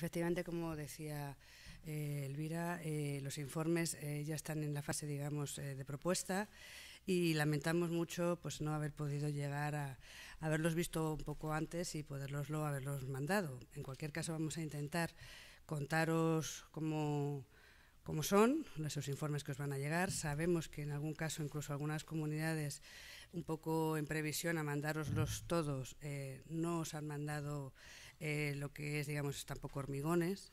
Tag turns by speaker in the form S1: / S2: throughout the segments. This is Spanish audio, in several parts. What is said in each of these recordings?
S1: Efectivamente, como decía eh, Elvira, eh, los informes eh, ya están en la fase, digamos, de propuesta y lamentamos mucho pues no haber podido llegar a, haberlos visto un poco antes y poderlos haberlos mandado. En cualquier caso, vamos a intentar contaros cómo, cómo son esos informes que os van a llegar. Sabemos que en algún caso, incluso algunas comunidades, un poco en previsión a mandaroslos todos, no os han mandado eh, lo que es, digamos, tampoco hormigones.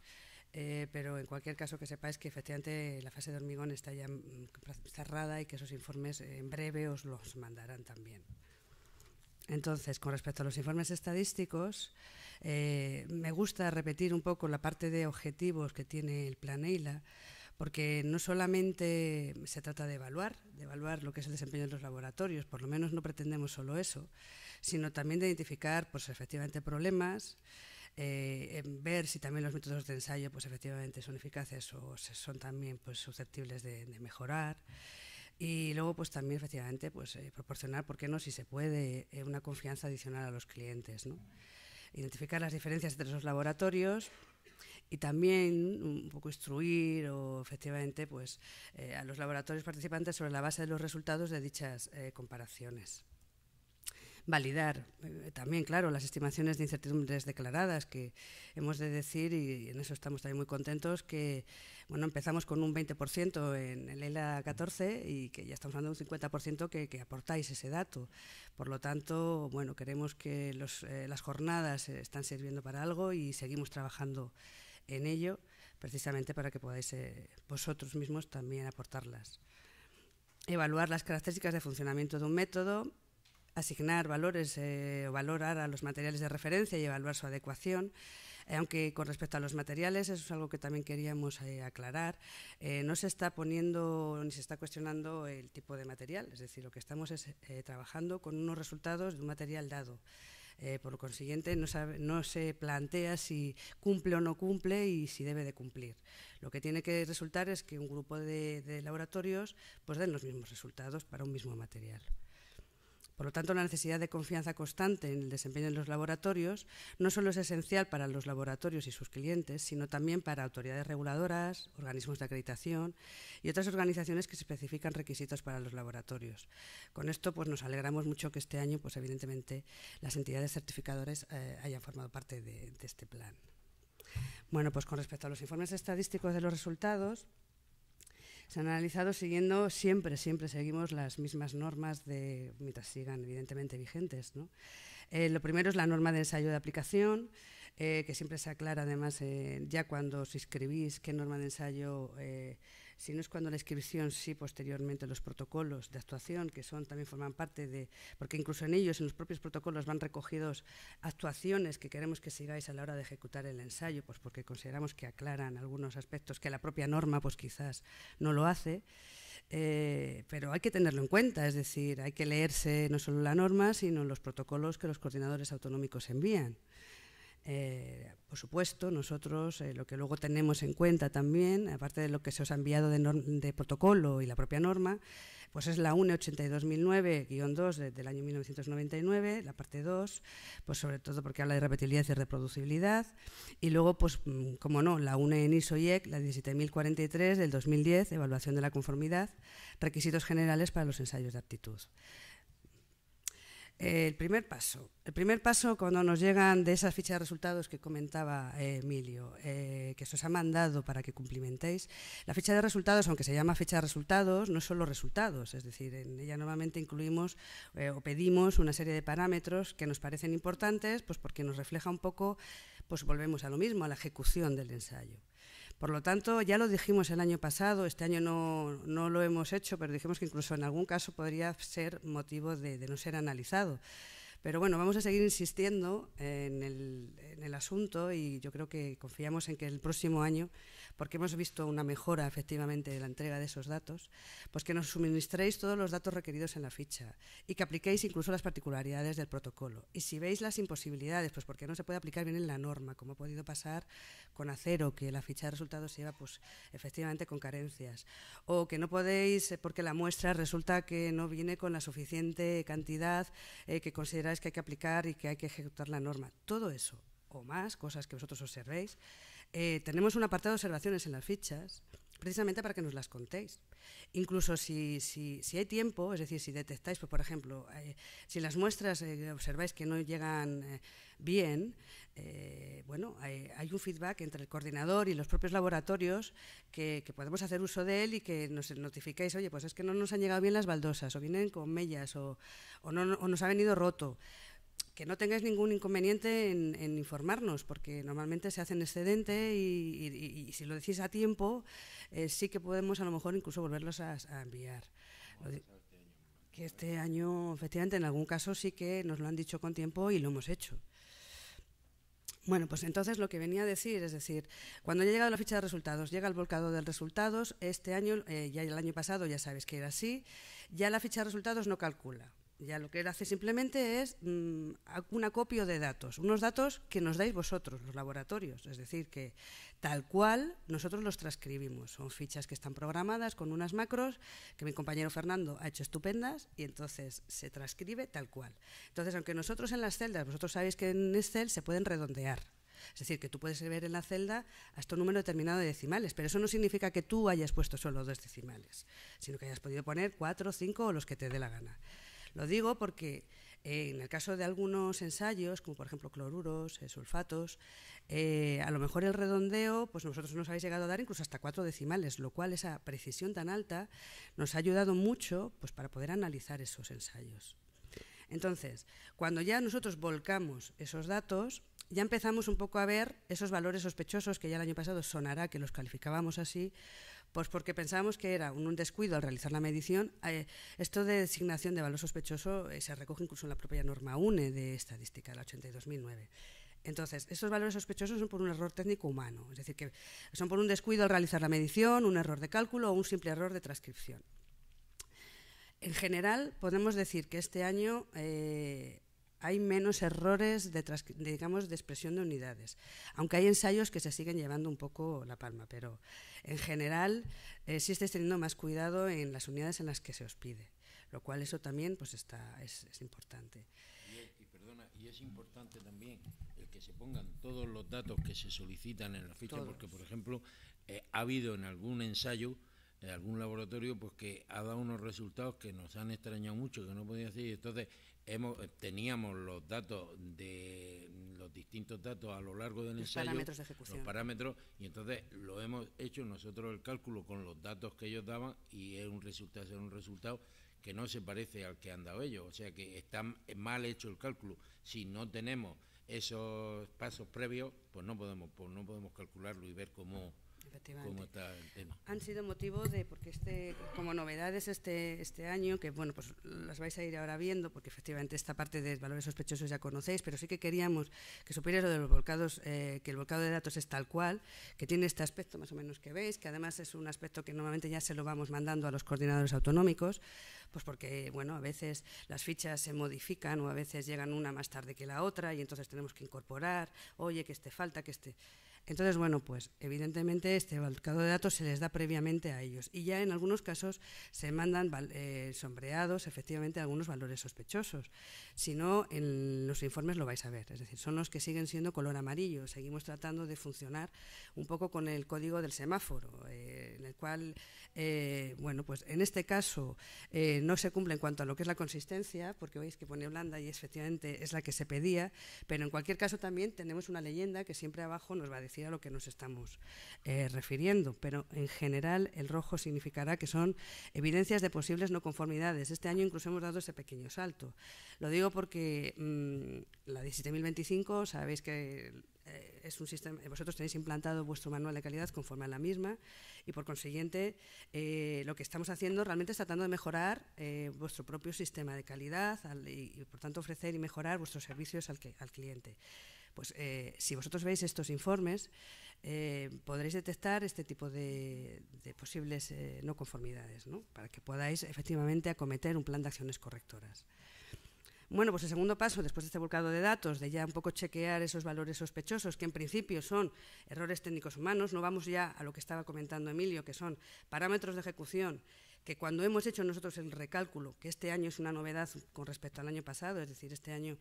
S1: Eh, pero en cualquier caso que sepáis que efectivamente la fase de hormigón está ya mm, cerrada y que esos informes eh, en breve os los mandarán también. Entonces, con respecto a los informes estadísticos, me gusta repetir un poco la parte de objetivos que tiene el plan EILA, porque no solamente se trata de evaluar, de evaluar lo que es el desempeño de los laboratorios, por lo menos no pretendemos solo eso, sino también de identificar pues, efectivamente problemas, eh, ver si también los métodos de ensayo pues, efectivamente son eficaces o son también pues, susceptibles de, mejorar. Y luego, pues también, efectivamente, pues, eh, proporcionar, ¿por qué no?, si se puede, eh, una confianza adicional a los clientes. Identificar las diferencias entre los laboratorios y también un poco instruir o efectivamente pues, a los laboratorios participantes sobre la base de los resultados de dichas comparaciones validar eh, también, claro, las estimaciones de incertidumbres declaradas, que hemos de decir, y en eso estamos también muy contentos, que bueno, empezamos con un 20% en el ELA 14 y que ya estamos hablando de un 50% que, que, aportáis ese dato. Por lo tanto, bueno, queremos que eh, las jornadas eh, están sirviendo para algo y seguimos trabajando en ello precisamente para que podáis vosotros mismos también aportarlas. Evaluar las características de funcionamiento de un método, asignar valores o eh, valorar a los materiales de referencia y evaluar su adecuación. Eh, aunque con respecto a los materiales, eso es algo que también queríamos eh, aclarar, no se está poniendo ni se está cuestionando el tipo de material, es decir, lo que estamos es trabajando con unos resultados de un material dado. por lo consiguiente, no, se plantea si cumple o no cumple y si debe de cumplir. Lo que tiene que resultar es que un grupo de, de laboratorios pues, den los mismos resultados para un mismo material. Por lo tanto, la necesidad de confianza constante en el desempeño de los laboratorios no solo es esencial para los laboratorios y sus clientes, sino también para autoridades reguladoras, organismos de acreditación y otras organizaciones que especifican requisitos para los laboratorios. Con esto, pues nos alegramos mucho que este año, pues evidentemente, las entidades certificadoras eh, hayan formado parte de, de este plan. Bueno, pues con respecto a los informes estadísticos de los resultados, se han analizado siguiendo siempre, siempre seguimos las mismas normas de, mientras sigan evidentemente vigentes. ¿no? Eh, lo primero es la norma de ensayo de aplicación, eh, que siempre se aclara además eh, ya cuando os inscribís qué norma de ensayo si no es cuando la inscripción, sí posteriormente los protocolos de actuación, que son también forman parte de, porque incluso en ellos, en los propios protocolos, van recogidos actuaciones que queremos que sigáis a la hora de ejecutar el ensayo, pues porque consideramos que aclaran algunos aspectos que la propia norma pues quizás no lo hace. Eh, pero hay que tenerlo en cuenta, es decir, hay que leerse no solo la norma, sino los protocolos que los coordinadores autonómicos envían. Eh, por supuesto, nosotros eh, lo que luego tenemos en cuenta también, aparte de lo que se os ha enviado de, protocolo y la propia norma, pues es la UNE 82009-2 del año 1999, la parte 2, pues sobre todo porque habla de repetibilidad y reproducibilidad, y luego, pues mm, como no, la UNE en ISO-IEC, la 17043 del 2010, evaluación de la conformidad, requisitos generales para los ensayos de aptitud el primer paso. El primer paso cuando nos llegan de esas fichas de resultados que comentaba eh, Emilio, eh, que se os ha mandado para que cumplimentéis. La ficha de resultados, aunque se llama ficha de resultados, no son los resultados. Es decir, en ella normalmente incluimos eh, o pedimos una serie de parámetros que nos parecen importantes, pues porque nos refleja un poco, pues volvemos a lo mismo, a la ejecución del ensayo. Por lo tanto, ya lo dijimos el año pasado, este año no, lo hemos hecho, pero dijimos que incluso en algún caso podría ser motivo de, de no ser analizado. Pero bueno, vamos a seguir insistiendo en el, asunto y yo creo que confiamos en que el próximo año, porque hemos visto una mejora efectivamente de la entrega de esos datos, pues que nos suministréis todos los datos requeridos en la ficha y que apliquéis incluso las particularidades del protocolo. Y si veis las imposibilidades, pues porque no se puede aplicar bien en la norma, como ha podido pasar con acero, que la ficha de resultados se lleva pues efectivamente con carencias, o que no podéis eh, porque la muestra resulta que no viene con la suficiente cantidad eh, que considera que hay que aplicar y que hay que ejecutar la norma. Todo eso, o más, cosas que vosotros observéis, eh, tenemos un apartado de observaciones en las fichas precisamente para que nos las contéis. Incluso si, si, hay tiempo, es decir, si detectáis, pues, por ejemplo, eh, si las muestras eh, observáis que no llegan bien, bueno, hay, un feedback entre el coordinador y los propios laboratorios que, podemos hacer uso de él y que nos notificáis, oye, pues es que no nos han llegado bien las baldosas, o vienen con mellas, o, no, o nos ha venido roto que no tengáis ningún inconveniente en, informarnos, porque normalmente se hacen excedente y, si lo decís a tiempo, eh, sí que podemos a lo mejor incluso volverlos a, enviar. Este que este año, efectivamente, en algún caso sí que nos lo han dicho con tiempo y lo hemos hecho. Bueno, pues entonces lo que venía a decir, es decir, cuando ya ha llegado la ficha de resultados, llega el volcado de resultados, este año, eh, ya el año pasado ya sabes que era así, ya la ficha de resultados no calcula ya lo que él hace simplemente es mm, un acopio de datos, unos datos que nos dais vosotros, los laboratorios, es decir, que tal cual nosotros los transcribimos. Son fichas que están programadas con unas macros que mi compañero Fernando ha hecho estupendas y entonces se transcribe tal cual. Entonces, aunque nosotros en las celdas, vosotros sabéis que en Excel se pueden redondear, es decir, que tú puedes ver en la celda hasta un número determinado de decimales, pero eso no significa que tú hayas puesto solo dos decimales, sino que hayas podido poner cuatro, cinco o los que te dé la gana. Lo digo porque eh, en el caso de algunos ensayos, como por ejemplo cloruros, eh, sulfatos, eh, a lo mejor el redondeo, pues nosotros nos habéis llegado a dar incluso hasta cuatro decimales, lo cual esa precisión tan alta nos ha ayudado mucho pues, para poder analizar esos ensayos. Entonces, cuando ya nosotros volcamos esos datos, ya empezamos un poco a ver esos valores sospechosos que ya el año pasado sonará que los calificábamos así, pues porque pensábamos que era un, descuido al realizar la medición. Eh, esto de designación de valor sospechoso eh, se recoge incluso en la propia norma UNE de estadística, la 82.009. Entonces, esos valores sospechosos son por un error técnico humano, es decir, que son por un descuido al realizar la medición, un error de cálculo o un simple error de transcripción. En general, podemos decir que este año eh, hay menos errores de, digamos, de expresión de unidades, aunque hay ensayos que se siguen llevando un poco la palma, pero en general eh, sí estáis teniendo más cuidado en las unidades en las que se os pide, lo cual eso también pues está, es, importante.
S2: Y es, importante también el que se pongan todos los datos que se solicitan en la ficha, porque por ejemplo eh, ha habido en algún ensayo en algún laboratorio pues que ha dado unos resultados que nos han extrañado mucho, que no podía ...y Entonces, hemos, eh, teníamos los datos de los distintos datos a lo largo del los parámetros de ejecución. los parámetros, y entonces lo hemos hecho nosotros el cálculo con los datos que ellos daban y es un resultado, es un resultado que no se parece al que han dado ellos, o sea que está mal hecho el cálculo. Si no tenemos esos pasos previos, pues no podemos, pues no podemos calcularlo y ver cómo Efectivamente.
S1: Han sido motivo de, porque este, como novedades este, este año, que bueno, pues las vais a ir ahora viendo, porque efectivamente esta parte de valores sospechosos ya conocéis, pero sí que queríamos que supierais lo de los volcados, eh, que el volcado de datos es tal cual, que tiene este aspecto más o menos que veis, que además es un aspecto que normalmente ya se lo vamos mandando a los coordinadores autonómicos, pues porque, bueno, a veces las fichas se modifican o a veces llegan una más tarde que la otra y entonces tenemos que incorporar, oye, que esté falta, que esté… Entonces, bueno, pues evidentemente este balcado de datos se les da previamente a ellos y ya en algunos casos se mandan eh, sombreados efectivamente algunos valores sospechosos. Si no, en los informes lo vais a ver, es decir, son los que siguen siendo color amarillo. Seguimos tratando de funcionar un poco con el código del semáforo, eh, en el cual, eh, bueno, pues en este caso no se cumple en cuanto a lo que es la consistencia, porque veis que pone blanda y efectivamente es la que se pedía, pero en cualquier caso también tenemos una leyenda que siempre abajo nos va a decir a lo que nos estamos eh, refiriendo, pero en general el rojo significará que son evidencias de posibles no conformidades. Este año incluso hemos dado ese pequeño salto. Lo digo porque mm, la 17.025, sabéis que eh, es un sistema, vosotros tenéis implantado vuestro manual de calidad conforme a la misma y por consiguiente eh, lo que estamos haciendo realmente es tratando de mejorar vuestro propio sistema de calidad y, por tanto ofrecer y mejorar vuestros servicios al cliente. Pues eh, si vosotros veis estos informes, eh, podréis detectar este tipo de, posibles eh, no conformidades, para que podáis efectivamente acometer un plan de acciones correctoras. Bueno, pues el segundo paso, después de este volcado de datos, de ya un poco chequear esos valores sospechosos, que en principio son errores técnicos humanos, no vamos ya a lo que estaba comentando Emilio, que son parámetros de ejecución, que cuando hemos hecho nosotros el recálculo, que este año es una novedad con respecto al año pasado, es decir, este año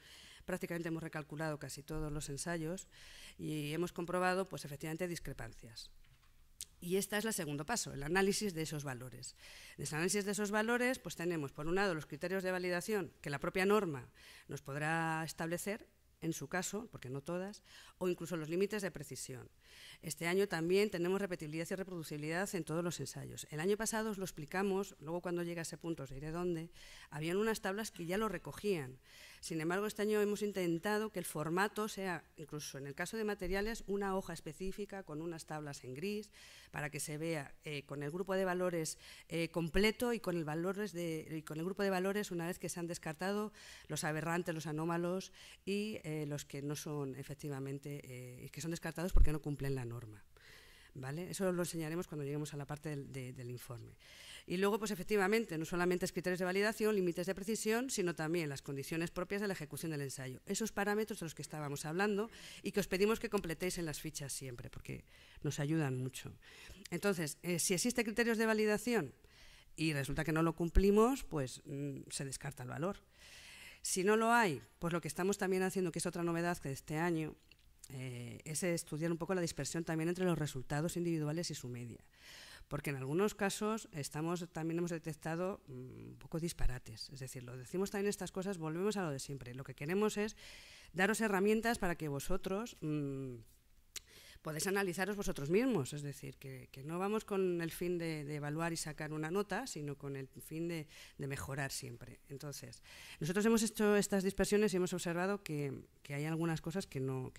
S1: prácticamente hemos recalculado casi todos los ensayos y hemos comprobado, pues efectivamente, discrepancias. Y este es el segundo paso, el análisis de esos valores. En el análisis de esos valores, pues tenemos, por un lado, los criterios de validación que la propia norma nos podrá establecer, en su caso, porque no todas, o incluso los límites de precisión. Este año también tenemos repetibilidad y reproducibilidad en todos los ensayos. El año pasado os lo explicamos, luego cuando llegue a ese punto os diré dónde, habían unas tablas que ya lo recogían. Sin embargo, este año hemos intentado que el formato sea, incluso en el caso de materiales, una hoja específica con unas tablas en gris para que se vea eh, con el grupo de valores eh, completo y con, el grupo de valores una vez que se han descartado los aberrantes, los anómalos y eh, los que no son efectivamente, que son descartados porque no cumplen la norma. ¿Vale? Eso lo enseñaremos cuando lleguemos a la parte del, informe. Y luego, pues efectivamente, no solamente es criterios de validación, límites de precisión, sino también las condiciones propias de la ejecución del ensayo. Esos parámetros de los que estábamos hablando y que os pedimos que completéis en las fichas siempre, porque nos ayudan mucho. Entonces, eh, si existe criterios de validación y resulta que no lo cumplimos, pues mm, se descarta el valor. Si no lo hay, pues lo que estamos también haciendo, que es otra novedad que de este año, eh, es estudiar un poco la dispersión también entre los resultados individuales y su media. Porque en algunos casos estamos, también hemos detectado mm, un poco disparates. Es decir, lo decimos también estas cosas, volvemos a lo de siempre. Lo que queremos es daros herramientas para que vosotros... Mm, podéis analizaros vosotros mismos, es decir, que, no vamos con el fin de, evaluar y sacar una nota, sino con el fin de, mejorar siempre. Entonces, nosotros hemos hecho estas dispersiones y hemos observado que, hay algunas cosas que no,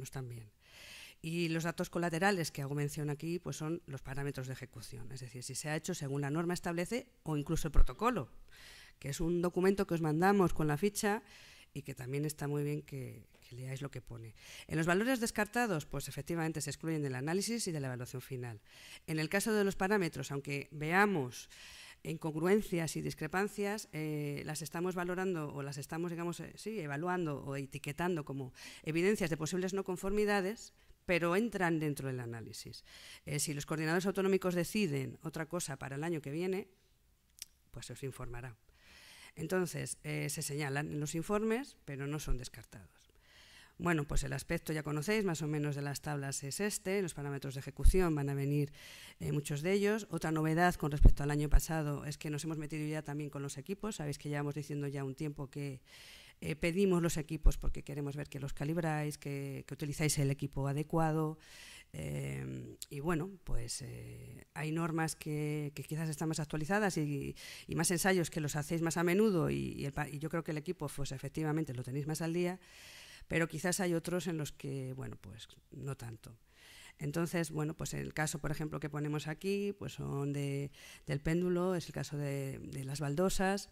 S1: están bien. Y los datos colaterales que hago mención aquí pues son los parámetros de ejecución, es decir, si se ha hecho según la norma establece o incluso el protocolo, que es un documento que os mandamos con la ficha y que también está muy bien que, lo que pone. En los valores descartados, pues efectivamente se excluyen del análisis y de la evaluación final. En el caso de los parámetros, aunque veamos incongruencias y discrepancias eh, las estamos valorando o las estamos, digamos, eh, evaluando o etiquetando como evidencias de posibles no conformidades, pero entran dentro del análisis. Eh, si los coordinadores autonómicos deciden otra cosa para el año que viene, pues se os informará. Entonces, se señalan los informes, pero no son descartados. Bueno, pues el aspecto ya conocéis, más o menos de las tablas es este, los parámetros de ejecución van a venir eh, muchos de ellos. Otra novedad con respecto al año pasado es que nos hemos metido ya también con los equipos, sabéis que llevamos diciendo ya un tiempo que eh, pedimos los equipos porque queremos ver que los calibráis, que, que utilizáis el equipo adecuado. Eh, y bueno, pues hay normas que, quizás están más actualizadas y, más ensayos que los hacéis más a menudo y, y yo creo que el equipo, pues efectivamente lo tenéis más al día pero quizás hay otros en los que, bueno, pues no tanto. Entonces, bueno, pues el caso, por ejemplo, que ponemos aquí, pues son del péndulo, es el caso de las baldosas,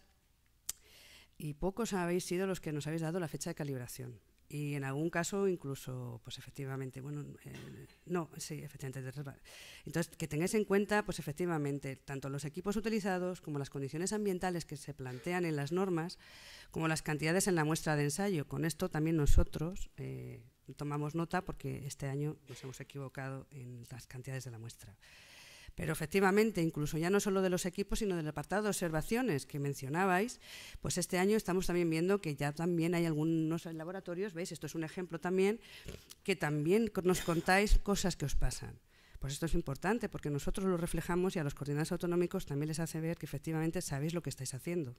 S1: y pocos habéis sido los que nos habéis dado la fecha de calibración y en algún caso incluso, pues efectivamente, bueno, eh, no, sí, efectivamente. Entonces, que tengáis en cuenta, pues efectivamente, tanto los equipos utilizados como las condiciones ambientales que se plantean en las normas, como las cantidades en la muestra de ensayo. Con esto también nosotros eh, tomamos nota porque este año nos hemos equivocado en las cantidades de la muestra. Pero efectivamente, incluso ya no solo de los equipos, sino del apartado de observaciones que mencionabais, pues este año estamos también viendo que ya también hay algunos laboratorios, veis, esto es un ejemplo también, que también nos contáis cosas que os pasan. Pues esto es importante porque nosotros lo reflejamos y a los coordinadores autonómicos también les hace ver que efectivamente sabéis lo que estáis haciendo.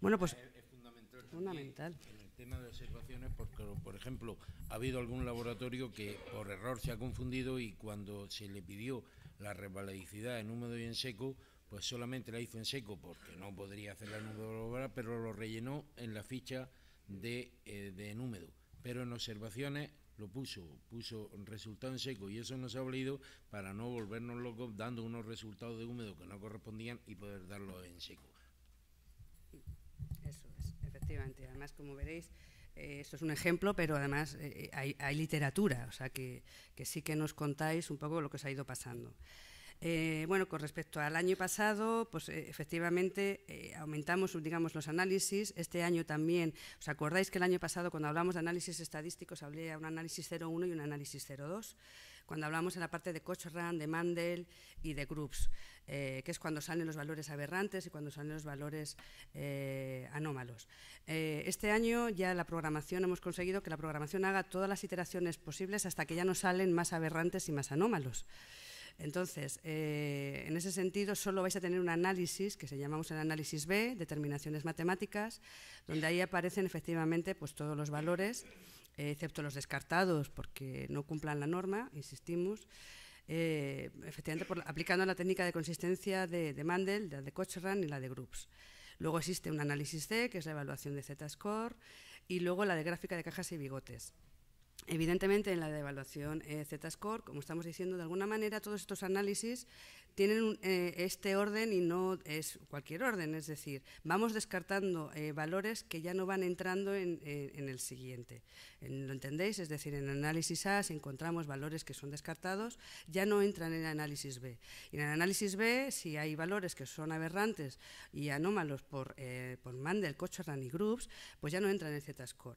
S1: Bueno, pues... Eh,
S2: es fundamental. fundamental. En el tema de observaciones, porque, por ejemplo, ha habido algún laboratorio que por error se ha confundido y cuando se le pidió la revalidicidad en húmedo y en seco, pues solamente la hizo en seco porque no podría hacerla en húmedo, pero lo rellenó en la ficha de, en eh, húmedo. Pero en observaciones lo puso, puso resultado en seco y eso nos ha valido para no volvernos locos dando unos resultados de húmedo que no correspondían y poder darlo en seco.
S1: Eso es, efectivamente. Además, como veréis, eh, esto es un ejemplo, pero además eh, eh, hay, literatura, o sea, que, sí que nos contáis un poco lo que os ha ido pasando. bueno, con respecto al año pasado, pues efectivamente aumentamos, digamos, los análisis. Este año también, ¿os acordáis que el año pasado cuando hablamos de análisis estadísticos hablé de un análisis 0.1 y un análisis 0.2? cuando hablamos en la parte de Cochran, de Mandel y de Groups, eh, que es cuando salen los valores aberrantes y cuando salen los valores eh, anómalos. Eh, este año ya la programación, hemos conseguido que la programación haga todas las iteraciones posibles hasta que ya no salen más aberrantes y más anómalos. Entonces, en ese sentido, solo vais a tener un análisis que se llamamos el análisis B, determinaciones matemáticas, donde ahí aparecen efectivamente pues, todos los valores eh, excepto los descartados porque no cumplan la norma, insistimos, eh, efectivamente aplicando la técnica de consistencia de, Mandel, la de Cochran y la de Groups. Luego existe un análisis C, que es la evaluación de Z-score, y luego la de gráfica de cajas y bigotes. Evidentemente, en la devaluación eh, Z-score, como estamos diciendo, de alguna manera todos estos análisis tienen eh, este orden y no es cualquier orden, es decir, vamos descartando eh, valores que ya no van entrando en, el siguiente. ¿Lo entendéis? Es decir, en el análisis A si encontramos valores que son descartados, ya no entran en el análisis B. Y en el análisis B, si hay valores que son aberrantes y anómalos por, Mandel, Cochrane y Groups, pues ya no entran en Z-score.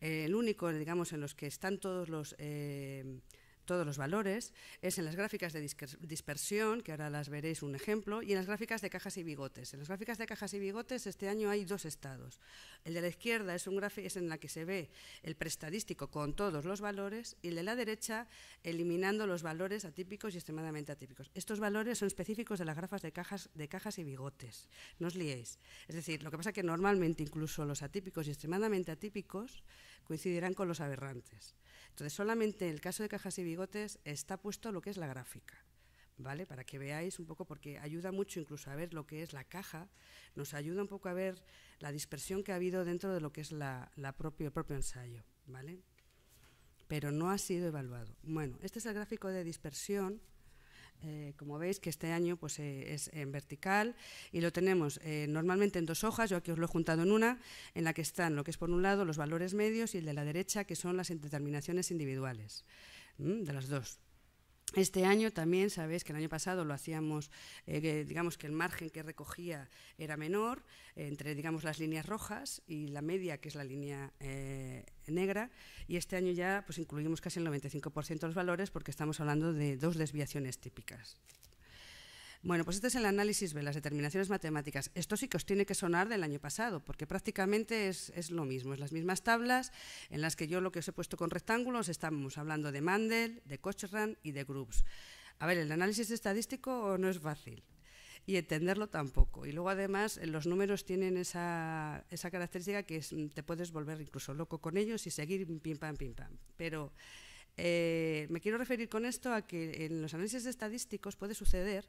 S1: Eh, el único, digamos, en los que están todos los... Eh, todos los valores, es en las gráficas de dispersión, que ahora las veréis un ejemplo, y en las gráficas de cajas y bigotes. En las gráficas de cajas y bigotes este año hay dos estados. El de la izquierda es, un gráfico, es en la que se ve el prestadístico con todos los valores y el de la derecha eliminando los valores atípicos y extremadamente atípicos. Estos valores son específicos de las grafas de cajas, de cajas y bigotes. No os liéis. Es decir, lo que pasa es que normalmente incluso los atípicos y extremadamente atípicos coincidirán con los aberrantes. Entonces, solamente en el caso de cajas y bigotes está puesto lo que es la gráfica. ¿Vale? Para que veáis un poco, porque ayuda mucho incluso a ver lo que es la caja, nos ayuda un poco a ver la dispersión que ha habido dentro de lo que es el propio ensayo, ¿vale? Pero no ha sido evaluado. Bueno, este es el gráfico de dispersión eh, como veis que este año pues, eh, es en vertical y lo tenemos eh, normalmente en dos hojas, yo aquí os lo he juntado en una, en la que están lo que es por un lado los valores medios y el de la derecha que son las determinaciones individuales, de las dos. Este año también sabéis que el año pasado lo hacíamos, eh, digamos que el margen que recogía era menor, eh, entre digamos las líneas rojas y la media, que es la línea eh, negra, y este año ya pues incluimos casi el 95% de los valores porque estamos hablando de dos desviaciones típicas. Bueno, pues este es el análisis de las determinaciones matemáticas. Esto sí que os tiene que sonar del año pasado, porque prácticamente es, lo mismo, es las mismas tablas en las que yo lo que os he puesto con rectángulos estamos hablando de Mandel, de Cochran y de Groups. A ver, el análisis estadístico no es fácil, y entenderlo tampoco. Y luego además los números tienen esa, característica que te puedes volver incluso loco con ellos y seguir pim pam pim pam. Pero eh, me quiero referir con esto a que en los análisis estadísticos puede suceder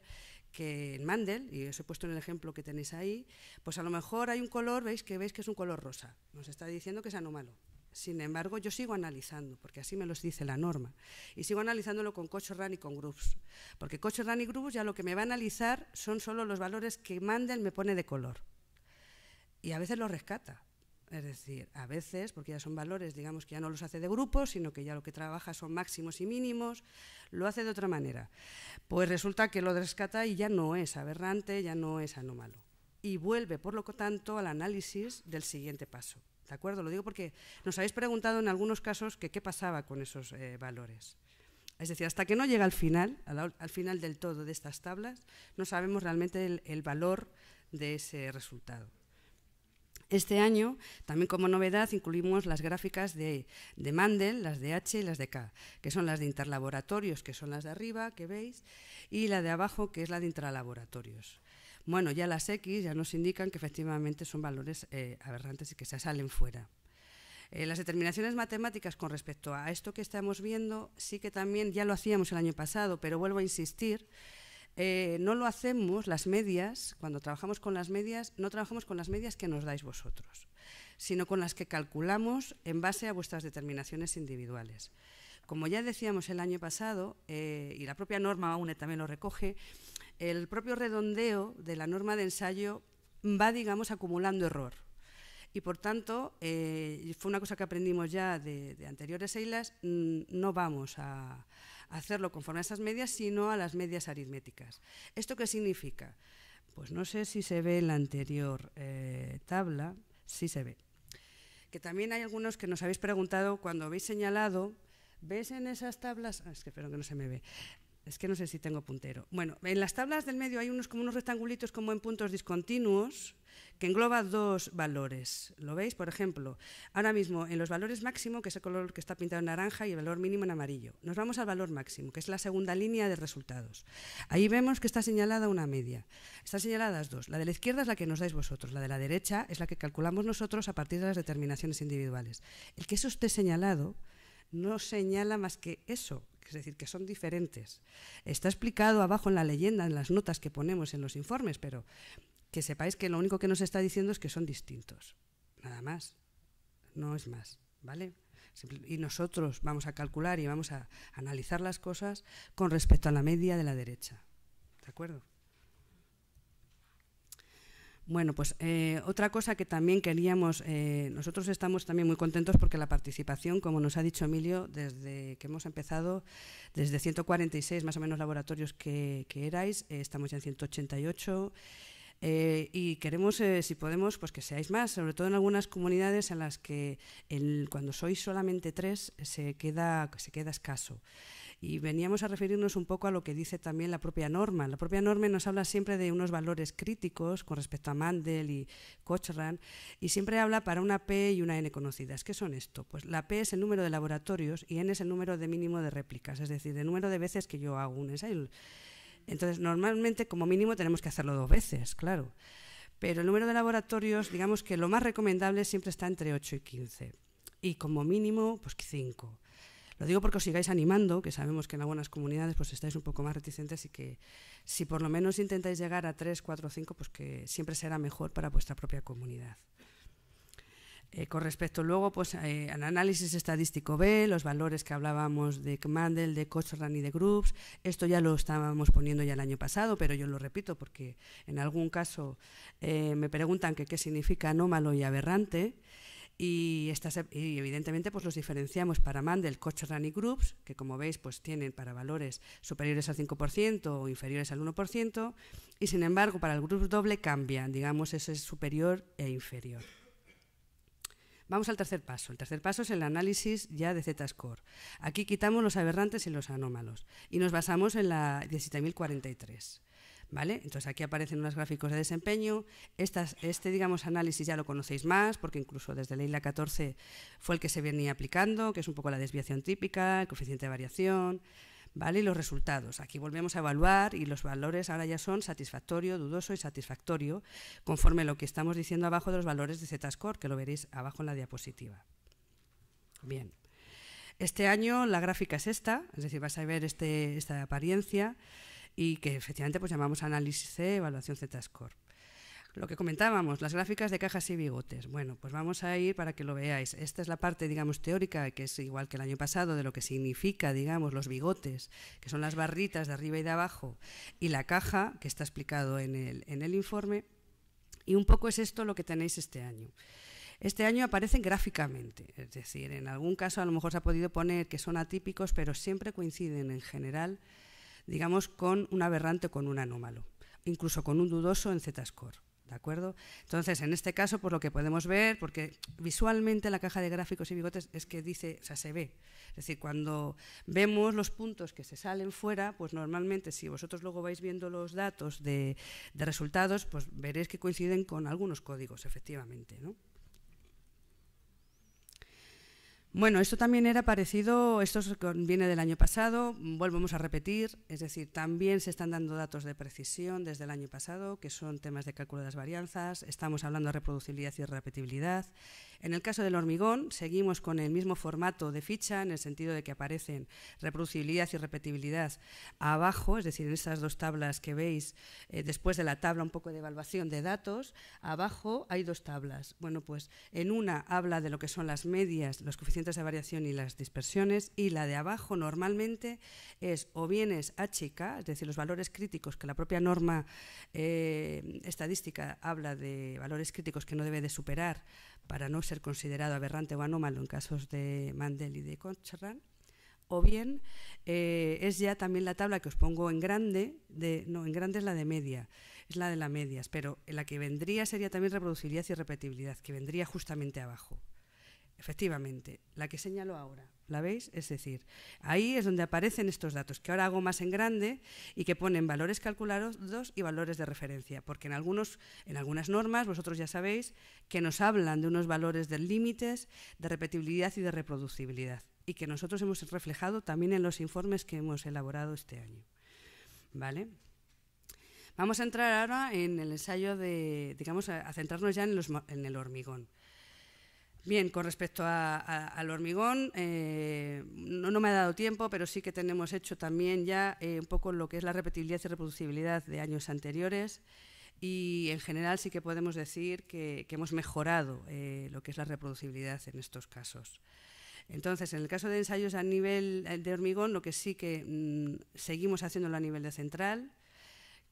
S1: que en Mandel, y eso he puesto en el ejemplo que tenéis ahí, pues a lo mejor hay un color, veis que veis que es un color rosa, nos está diciendo que es anómalo. Sin embargo, yo sigo analizando, porque así me los dice la norma, y sigo analizándolo con Cochrane y con Groups, porque Cochrane y Groups ya lo que me va a analizar son solo los valores que Mandel me pone de color, y a veces los rescata, es decir, a veces, porque ya son valores, digamos que ya no los hace de grupo, sino que ya lo que trabaja son máximos y mínimos, lo hace de otra manera. Pues resulta que lo rescata y ya no es aberrante, ya no es anómalo. Y vuelve, por lo tanto, al análisis del siguiente paso. ¿De acuerdo? Lo digo porque nos habéis preguntado en algunos casos que qué pasaba con esos eh, valores. Es decir, hasta que no llega al final, al, final del todo de estas tablas, no sabemos realmente el valor de ese resultado. Este año, también como novedad, incluimos las gráficas de, Mandel, las de H y las de K, que son las de interlaboratorios, que son las de arriba, que veis, y la de abajo, que es la de intralaboratorios. Bueno, ya las X ya nos indican que efectivamente son valores eh, aberrantes y que se salen fuera. Eh, las determinaciones matemáticas con respecto a esto que estamos viendo, sí que también ya lo hacíamos el año pasado, pero vuelvo a insistir, eh, no lo hacemos, las medias, cuando trabajamos con las medias, no trabajamos con las medias que nos dais vosotros, sino con las que calculamos en base a vuestras determinaciones individuales. Como ya decíamos el año pasado, eh, y la propia norma AUNE también lo recoge, el propio redondeo de la norma de ensayo va, digamos, acumulando error. Y por tanto, eh, fue una cosa que aprendimos ya de, de anteriores EILAS, mm, no vamos a, hacerlo conforme a esas medias, sino a las medias aritméticas. ¿Esto qué significa? Pues no sé si se ve en la anterior eh, tabla, sí se ve. Que también hay algunos que nos habéis preguntado cuando habéis señalado, ¿ves en esas tablas? Ah, es que espero que no se me ve. Es que no sé si tengo puntero. Bueno, en las tablas del medio hay unos como unos rectangulitos como en puntos discontinuos que engloba dos valores. ¿Lo veis? Por ejemplo, ahora mismo en los valores máximo, que es el color que está pintado en naranja, y el valor mínimo en amarillo. Nos vamos al valor máximo, que es la segunda línea de resultados. Ahí vemos que está señalada una media. Están señaladas dos. La de la izquierda es la que nos dais vosotros. La de la derecha es la que calculamos nosotros a partir de las determinaciones individuales. El que eso esté señalado no señala más que eso, es decir, que son diferentes. Está explicado abajo en la leyenda, en las notas que ponemos en los informes, pero que sepáis que lo único que nos está diciendo es que son distintos, nada más, no es más, ¿vale? Y nosotros vamos a calcular y vamos a analizar las cosas con respecto a la media de la derecha, ¿de acuerdo? Bueno, pues eh, otra cosa que también queríamos, eh, nosotros estamos también muy contentos porque la participación, como nos ha dicho Emilio, desde que hemos empezado, desde 146 más o menos laboratorios que, erais, eh, estamos ya en 188. y queremos, si podemos, pues que seáis más, sobre todo en algunas comunidades en las que cuando sois solamente tres se queda, se queda escaso. Y veníamos a referirnos un poco a lo que dice también la propia norma. La propia norma nos habla siempre de unos valores críticos con respecto a Mandel y Cochran, y siempre habla para una P y una N conocidas. ¿Qué son esto? Pues la P es el número de laboratorios y N es el número de mínimo de réplicas, es decir, el número de veces que yo hago un ensayo. Entonces, normalmente, como mínimo, tenemos que hacerlo dos veces, claro. Pero el número de laboratorios, digamos que lo más recomendable siempre está entre 8 y 15. Y como mínimo, pues 5. Lo digo porque os sigáis animando, que sabemos que en algunas comunidades pues estáis un poco más reticentes y que si por lo menos intentáis llegar a 3, 4 o 5, pues que siempre será mejor para vuestra propia comunidad. Eh, con respecto luego pues, eh, al análisis estadístico B, los valores que hablábamos de Mandel, de Cochran y de Groups, esto ya lo estábamos poniendo ya el año pasado, pero yo lo repito porque en algún caso eh, me preguntan que qué significa anómalo y aberrante y, estas, evidentemente pues, los diferenciamos para Mandel, Koch, y Groups, que como veis pues, tienen para valores superiores al 5% o inferiores al 1%, y sin embargo para el grupo doble cambian, digamos, eso es superior e inferior. Vamos al tercer paso. El tercer paso es el análisis ya de Z-score. Aquí quitamos los aberrantes y los anómalos y nos basamos en la 17.043. Entonces aquí aparecen unos gráficos de desempeño. este digamos, análisis ya lo conocéis más, porque incluso desde la isla 14 fue el que se venía aplicando, que es un poco la desviación típica, el coeficiente de variación, ¿vale? y los resultados. Aquí volvemos a evaluar y los valores ahora ya son satisfactorio, dudoso y satisfactorio, conforme lo que estamos diciendo abajo de los valores de Z-score, que lo veréis abajo en la diapositiva. Bien. Este año la gráfica es esta, es decir, vas a ver este, esta apariencia y que efectivamente pues llamamos análisis C, evaluación Z-score. Lo que comentábamos, las gráficas de cajas y bigotes. Bueno, pues vamos a ir para que lo veáis. Esta es la parte, digamos, teórica, que es igual que el año pasado, de lo que significa, digamos, los bigotes, que son las barritas de arriba y de abajo, y la caja, que está explicado en el, en el informe. Y un poco es esto lo que tenéis este año. Este año aparecen gráficamente, es decir, en algún caso a lo mejor se ha podido poner que son atípicos, pero siempre coinciden en general digamos, con un aberrante o con un anómalo, incluso con un dudoso en Z-score. ¿De acuerdo? Entonces, en este caso, por lo que podemos ver, porque visualmente la caja de gráficos y bigotes es que dice, o sea, se ve. Es decir, cuando vemos los puntos que se salen fuera, pues normalmente si vosotros luego vais viendo los datos de, de resultados, pues veréis que coinciden con algunos códigos, efectivamente. ¿no? Bueno, esto también era parecido, esto viene del año pasado, volvemos a repetir, es decir, también se están dando datos de precisión desde el año pasado, que son temas de cálculo de las varianzas, estamos hablando de reproducibilidad y repetibilidad, en el caso del hormigón, seguimos con el mismo formato de ficha, en el sentido de que aparecen reproducibilidad y repetibilidad abajo, es decir, en esas dos tablas que veis, eh, después de la tabla un poco de evaluación de datos, abajo hay dos tablas. Bueno, pues en una habla de lo que son las medias, los coeficientes de variación y las dispersiones, y la de abajo normalmente es o bien es HK, es decir, los valores críticos que la propia norma eh, estadística habla de valores críticos que no debe de superar para no ser considerado aberrante o anómalo en casos de Mandel y de Cochran, o bien eh, es ya también la tabla que os pongo en grande, de, no, en grande es la de media, es la de las medias, pero la que vendría sería también reproducibilidad y repetibilidad, que vendría justamente abajo. Efectivamente, la que señalo ahora. ¿La veis? Es decir, ahí es donde aparecen estos datos, que ahora hago más en grande y que ponen valores calculados y valores de referencia, porque en, algunos, en algunas normas, vosotros ya sabéis, que nos hablan de unos valores de límites, de repetibilidad y de reproducibilidad, y que nosotros hemos reflejado también en los informes que hemos elaborado este año. ¿Vale? Vamos a entrar ahora en el ensayo de, digamos, a, centrarnos ya en el hormigón. Bien, con respecto al hormigón, eh, no, me ha dado tiempo, pero sí que tenemos hecho también ya eh, un poco lo que es la repetibilidad y reproducibilidad de años anteriores y en general sí que podemos decir que, hemos mejorado eh, lo que es la reproducibilidad en estos casos. Entonces, en el caso de ensayos a nivel de hormigón, lo que sí que mm, seguimos haciéndolo a nivel de central,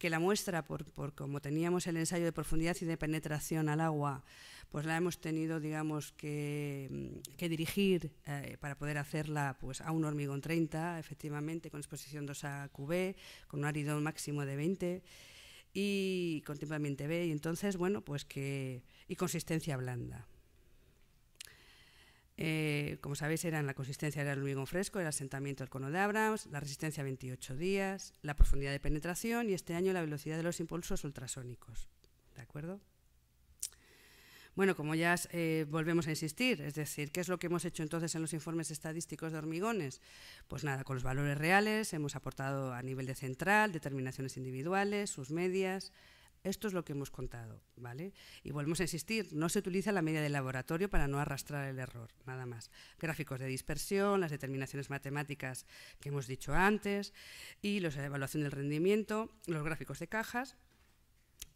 S1: que la muestra, por, por, como teníamos el ensayo de profundidad y de penetración al agua, pues la hemos tenido, digamos, que, mm, dirigir eh, para poder hacerla pues, a un hormigón 30, efectivamente, con exposición 2 a QB, con un árido máximo de 20 y con tiempo ambiente B, y entonces, bueno, pues que... y consistencia blanda. Eh, como sabéis, eran la consistencia del hormigón fresco, el asentamiento del cono de Abrams, la resistencia a 28 días, la profundidad de penetración y este año la velocidad de los impulsos ultrasónicos. ¿De acuerdo? Bueno, como ya eh, volvemos a insistir, es decir, ¿qué es lo que hemos hecho entonces en los informes estadísticos de hormigones? Pues nada, con los valores reales hemos aportado a nivel de central, determinaciones individuales, sus medias, esto es lo que hemos contado, ¿vale? Y volvemos a insistir, no se utiliza la media del laboratorio para no arrastrar el error, nada más. Gráficos de dispersión, las determinaciones matemáticas que hemos dicho antes, y la evaluación del rendimiento, los gráficos de cajas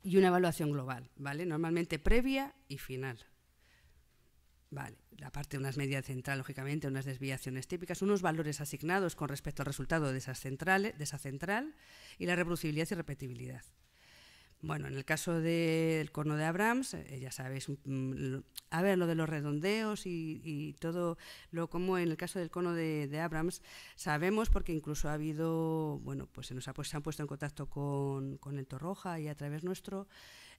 S1: y una evaluación global, ¿vale? Normalmente previa y final. Vale, la parte de unas medias centrales, lógicamente, unas desviaciones típicas, unos valores asignados con respecto al resultado de, esas centrales, de esa central y la reproducibilidad y repetibilidad. Bueno, en el caso del cono de Abrams, eh, ya sabéis, mm, a ver, lo de los redondeos y, todo lo como en el caso del cono de, Abrams, sabemos porque incluso ha habido, bueno, pues se nos ha, pues han puesto en contacto con, con el Torroja y a través nuestro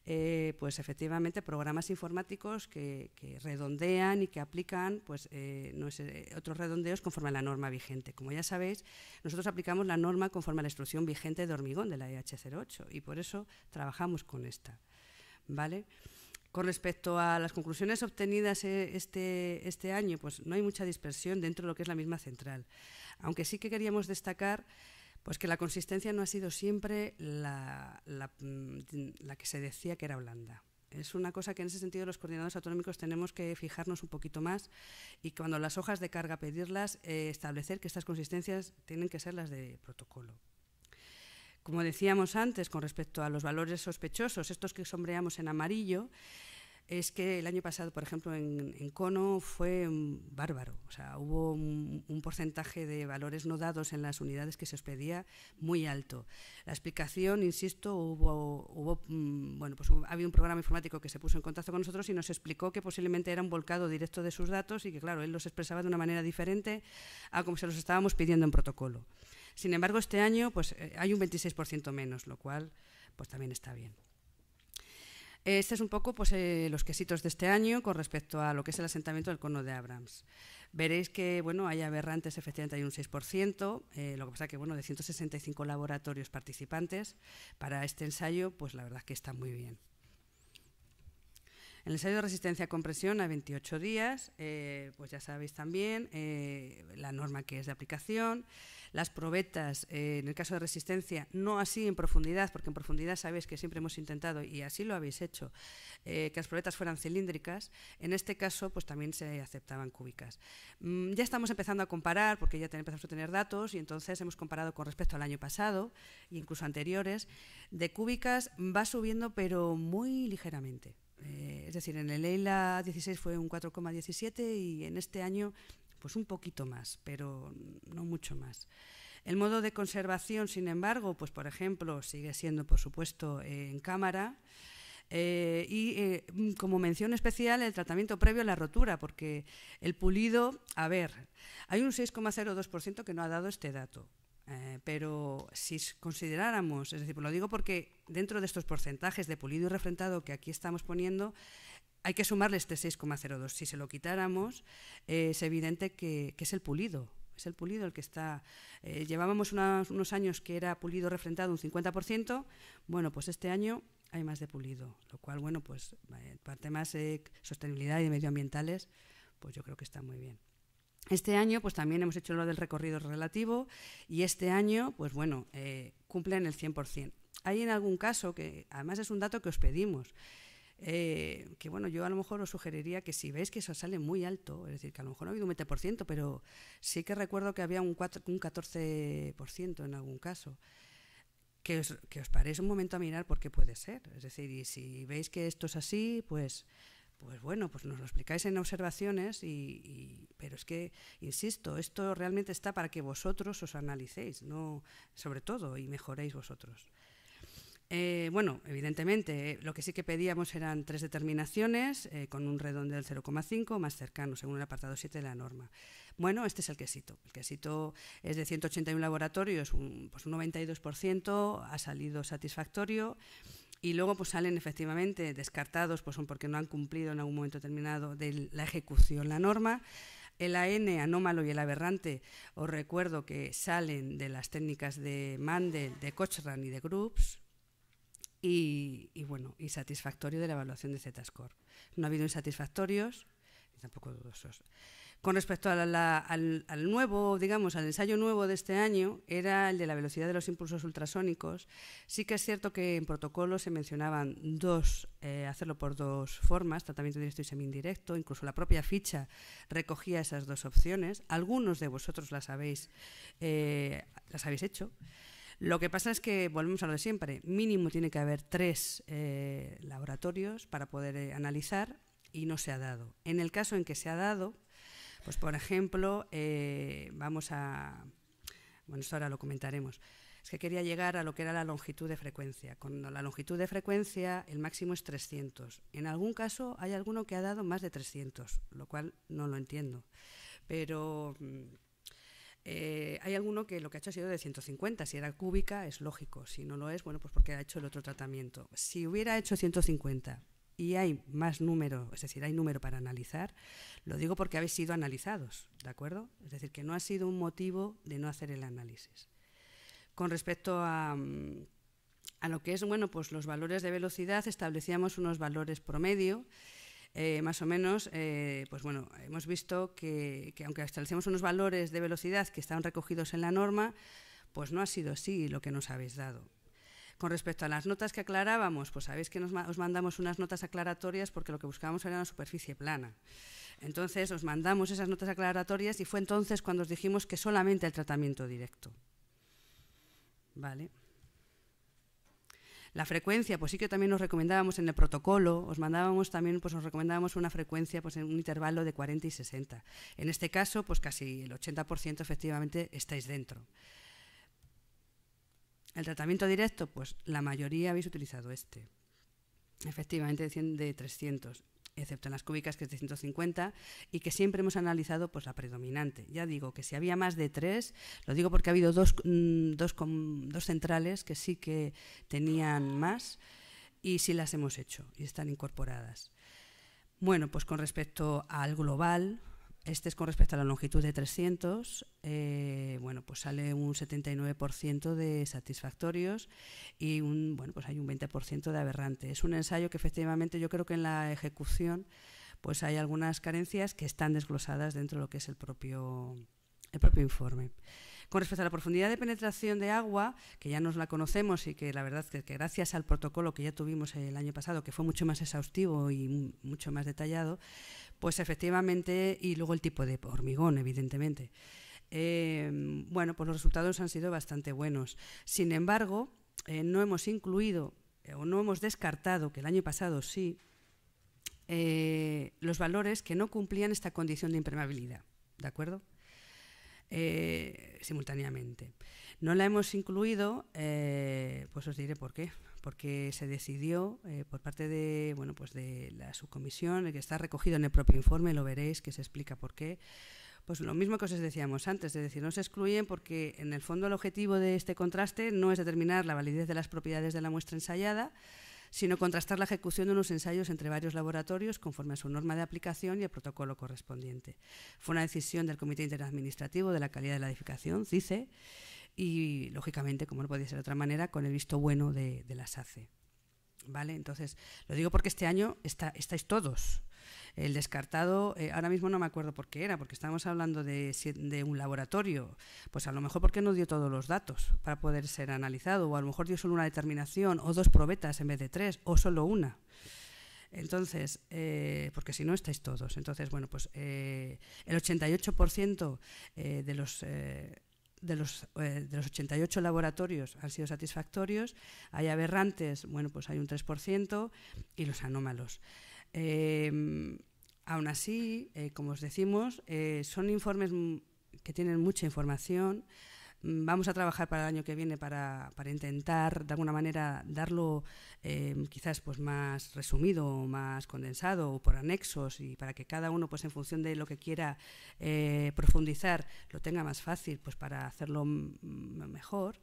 S1: eh, pues efectivamente programas informáticos que, redondean y que aplican pues, eh, otros redondeos conforme a la norma vigente. Como ya sabéis, nosotros aplicamos la norma conforme a la instrucción vigente de hormigón de la EH08 y por eso trabajamos con esta. ¿Vale? Con respecto a las conclusiones obtenidas eh, este, este año, pues no hay mucha dispersión dentro de lo que es la misma central, aunque sí que queríamos destacar pues que la consistencia no ha sido siempre mm, la, que se decía que era blanda. Es una cosa que en ese sentido los coordinadores autonómicos tenemos que fijarnos un poquito más y cuando las hojas de carga pedirlas, eh, establecer que estas consistencias tienen que ser las de protocolo. Como decíamos antes, con respecto a los valores sospechosos, estos que sombreamos en amarillo, es que el año pasado, por ejemplo, en, Cono fue mm, bárbaro. O sea, hubo un, porcentaje de valores no dados en las unidades que se os pedía muy alto. La explicación, insisto, hubo, hubo mm, bueno, pues había un programa informático que se puso en contacto con nosotros y nos explicó que posiblemente era un volcado directo de sus datos y que, claro, él los expresaba de una manera diferente a como se los estábamos pidiendo en protocolo. Sin embargo, este año pues, eh, hay un 26% menos, lo cual pues también está bien. Este es un poco pues, eh, los quesitos de este año con respecto a lo que es el asentamiento del cono de Abrams. Veréis que bueno, hay aberrantes, efectivamente hay un 6%, eh, lo que pasa que bueno, de 165 laboratorios participantes para este ensayo, pues la verdad que está muy bien. En el ensayo de resistencia a compresión a 28 días, eh, pues ya sabéis también eh, la norma que es de aplicación. Las probetas, eh, en el caso de resistencia, no así en profundidad, porque en profundidad sabéis que siempre hemos intentado, y así lo habéis hecho, que las probetas fueran cilíndricas. En este caso, pues también se aceptaban cúbicas. Mm, ya estamos empezando a comparar, porque ya empezamos a tener datos, y entonces hemos comparado con respecto al año pasado, e incluso anteriores, de cúbicas va subiendo, pero muy ligeramente. Eh, es decir, en el EILA 16 fue un 4,17 y en este año pues un poquito más, pero no mucho más. El modo de conservación, sin embargo, pues por ejemplo, sigue siendo por supuesto en cámara. Eh, y eh, como mención especial, el tratamiento previo a la rotura, porque el pulido, a ver, hay un 6,02% que no ha dado este dato, eh, pero si consideráramos, es decir, lo digo porque dentro de estos porcentajes de pulido y refrentado que aquí estamos poniendo, hay que sumarle este 6,02. Si se lo quitáramos, eh, es evidente que, es el pulido. Es el pulido el que está. Eh, llevábamos unos, años que era pulido refrentado un 50%. Bueno, pues este año hay más de pulido, lo cual, bueno, pues parte más de sostenibilidad y medioambientales, pues yo creo que está muy bien. Este año, pues también hemos hecho lo del recorrido relativo y este año, pues bueno, eh, cumplen el 100%. Hay en algún caso que, además es un dato que os pedimos, eh, que bueno, yo a lo mejor os sugeriría que si veis que eso sale muy alto, es decir, que a lo mejor no ha habido un 20%, pero sí que recuerdo que había un, 14% en algún caso. Que os, que os paréis un momento a mirar porque puede ser. Es decir, y si veis que esto es así, pues, pues bueno, pues nos lo explicáis en observaciones y pero es que, insisto, esto realmente está para que vosotros os analicéis, no, sobre todo, y mejoréis vosotros. Eh, bueno, evidentemente, lo que sí que pedíamos eran tres determinaciones eh, con un redondo del 0,5 más cercano, según el apartado 7 de la norma. Bueno, este es el quesito. El quesito es de 181 laboratorios, un, pues un 92% ha salido satisfactorio y luego pues salen efectivamente descartados pues son porque no han cumplido en algún momento determinado de la ejecución la norma el AN anómalo y el aberrante, os recuerdo que salen de las técnicas de Mandel, de Cochran y de Groups. Y, y bueno, insatisfactorio de la evaluación de Z-score. No ha habido insatisfactorios, tampoco dudosos. Con respecto al, nuevo, digamos, al ensayo nuevo de este año, era el de la velocidad de los impulsos ultrasónicos. Sí que es cierto que en protocolo se mencionaban dos, eh, hacerlo por dos formas, tratamiento directo y semi-indirecto. Incluso la propia ficha recogía esas dos opciones. Algunos de vosotros las habéis, eh, habéis hecho. Lo que pasa es que volvemos a lo de siempre. Mínimo tiene que haber tres eh, laboratorios para poder analizar y no se ha dado. En el caso en que se ha dado, pues por ejemplo, eh, vamos a... Bueno, esto ahora lo comentaremos. Es que quería llegar a lo que era la longitud de frecuencia. Con la longitud de frecuencia, el máximo es 300. En algún caso hay alguno que ha dado más de 300, lo cual no lo entiendo. Pero mm, eh, hay alguno que lo que ha hecho ha sido de 150. Si era cúbica, es lógico. Si no lo es, bueno, pues porque ha hecho el otro tratamiento. Si hubiera hecho 150 y hay más número, es decir, hay número para analizar, lo digo porque habéis sido analizados, ¿de acuerdo? Es decir, que no ha sido un motivo de no hacer el análisis. Con respecto a, a lo que es, bueno, pues los valores de velocidad, establecíamos unos valores promedio, eh, más o menos, eh, pues bueno, hemos visto que, aunque establecemos unos valores de velocidad que estaban recogidos en la norma, pues no ha sido así lo que nos habéis dado. Con respecto a las notas que aclarábamos, pues sabéis que nos, os mandamos unas notas aclaratorias porque lo que buscábamos era una superficie plana. Entonces os mandamos esas notas aclaratorias y fue entonces cuando os dijimos que solamente el tratamiento directo. Vale. La frecuencia, pues sí que también nos recomendábamos en el protocolo, os mandábamos también, pues os recomendábamos una frecuencia pues en un intervalo de 40 y 60. En este caso, pues casi el 80% efectivamente estáis dentro. El tratamiento directo, pues la mayoría habéis utilizado este. Efectivamente, de, 300, excepto en las cúbicas que es de 150, y que siempre hemos analizado pues, la predominante. Ya digo que si había más de tres, lo digo porque ha habido dos, mm, dos centrales que sí que tenían más, y sí las hemos hecho y están incorporadas. Bueno, pues con respecto al global, este es con respecto a la longitud de 300, eh, bueno, pues sale un 79% de satisfactorios y un, bueno, pues hay un 20% de aberrante. Es un ensayo que efectivamente yo creo que en la ejecución pues hay algunas carencias que están desglosadas dentro de lo que es propio, el propio informe. Con respecto a la profundidad de penetración de agua, que ya nos la conocemos y que la verdad que, que gracias al protocolo que ya tuvimos el año pasado, que fue mucho más exhaustivo y mucho más detallado, pues efectivamente, y luego el tipo de hormigón, evidentemente. Eh, bueno, pues los resultados han sido bastante buenos. Sin embargo, eh, no hemos incluido eh, o no hemos descartado, que el año pasado sí, los valores que no cumplían esta condición de impermeabilidad. ¿De acuerdo? Eh, simultáneamente. No la hemos incluido, eh, pues os diré por qué, porque se decidió eh, por parte de, bueno, pues de la subcomisión, que está recogido en el propio informe, lo veréis que se explica por qué. Pues lo mismo que os decíamos antes, es decir, no se excluyen porque en el fondo el objetivo de este contraste no es determinar la validez de las propiedades de la muestra ensayada, sino contrastar la ejecución de unos ensayos entre varios laboratorios conforme a su norma de aplicación y el protocolo correspondiente. Fue una decisión del Comité Interadministrativo de la Calidad de la Edificación, CICE, y lógicamente, como no podía ser de otra manera, con el visto bueno de, de la SACE. ¿Vale? Entonces, lo digo porque este año está, estáis todos. El descartado, eh, ahora mismo no me acuerdo por qué era, porque estábamos hablando de, un laboratorio. Pues a lo mejor porque no dio todos los datos para poder ser analizado, o a lo mejor dio solo una determinación, o dos probetas en vez de tres, o solo una. Entonces, eh, porque si no estáis todos. Entonces, bueno, pues eh, el 88% de los de los 88 laboratorios han sido satisfactorios, hay aberrantes, bueno, pues hay un 3%, y los anómalos. Em, eh, aún así, como os decimos, eh, son informes que tienen mucha información. Mm, vamos a trabajar para el año que viene para, intentar, de alguna manera, darlo em, quizás pues, más resumido más condensado o por anexos y para que cada uno, pues, en función de lo que quiera eh, profundizar, lo tenga más fácil pues, para hacerlo mejor.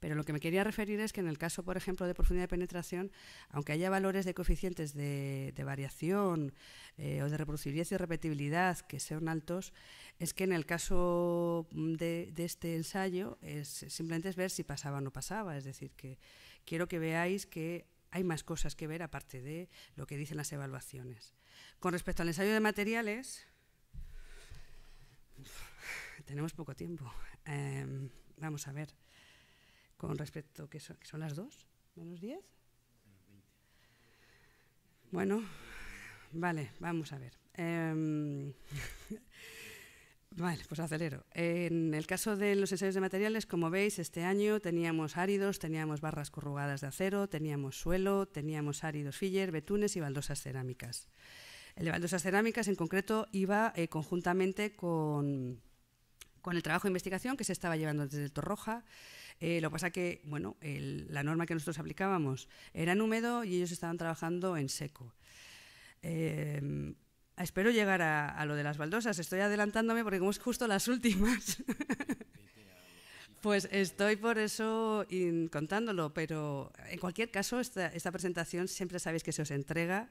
S1: Pero lo que me quería referir es que en el caso, por ejemplo, de profundidad de penetración, aunque haya valores de coeficientes de, variación eh, o de reproducibilidad y repetibilidad que sean altos, es que en el caso mm, de, este ensayo simplemente es ver si pasaba o no pasaba. Es decir, que quiero que veáis que hay más cosas que ver aparte de lo que dicen las evaluaciones. Con respecto al ensayo de materiales, tenemos poco tiempo. Em, vamos a ver con respecto que son, que son las dos? menos 10. Bueno, vale, vamos a ver. Em, vale, pues acelero. En el caso de los ensayos de materiales, como veis, este año teníamos áridos, teníamos barras corrugadas de acero, teníamos suelo, teníamos áridos filler, betunes y baldosas cerámicas. El de baldosas cerámicas en concreto iba eh, conjuntamente con, con el trabajo de investigación que se estaba llevando desde el Torroja. Eh, lo que pasa que, bueno, la norma que nosotros aplicábamos era en húmedo y ellos estaban trabajando en seco. Eh, espero llegar a, lo de las baldosas. Estoy adelantándome porque como es justo las últimas. pues estoy por eso contándolo, pero en cualquier caso, esta, esta presentación siempre sabéis que se os entrega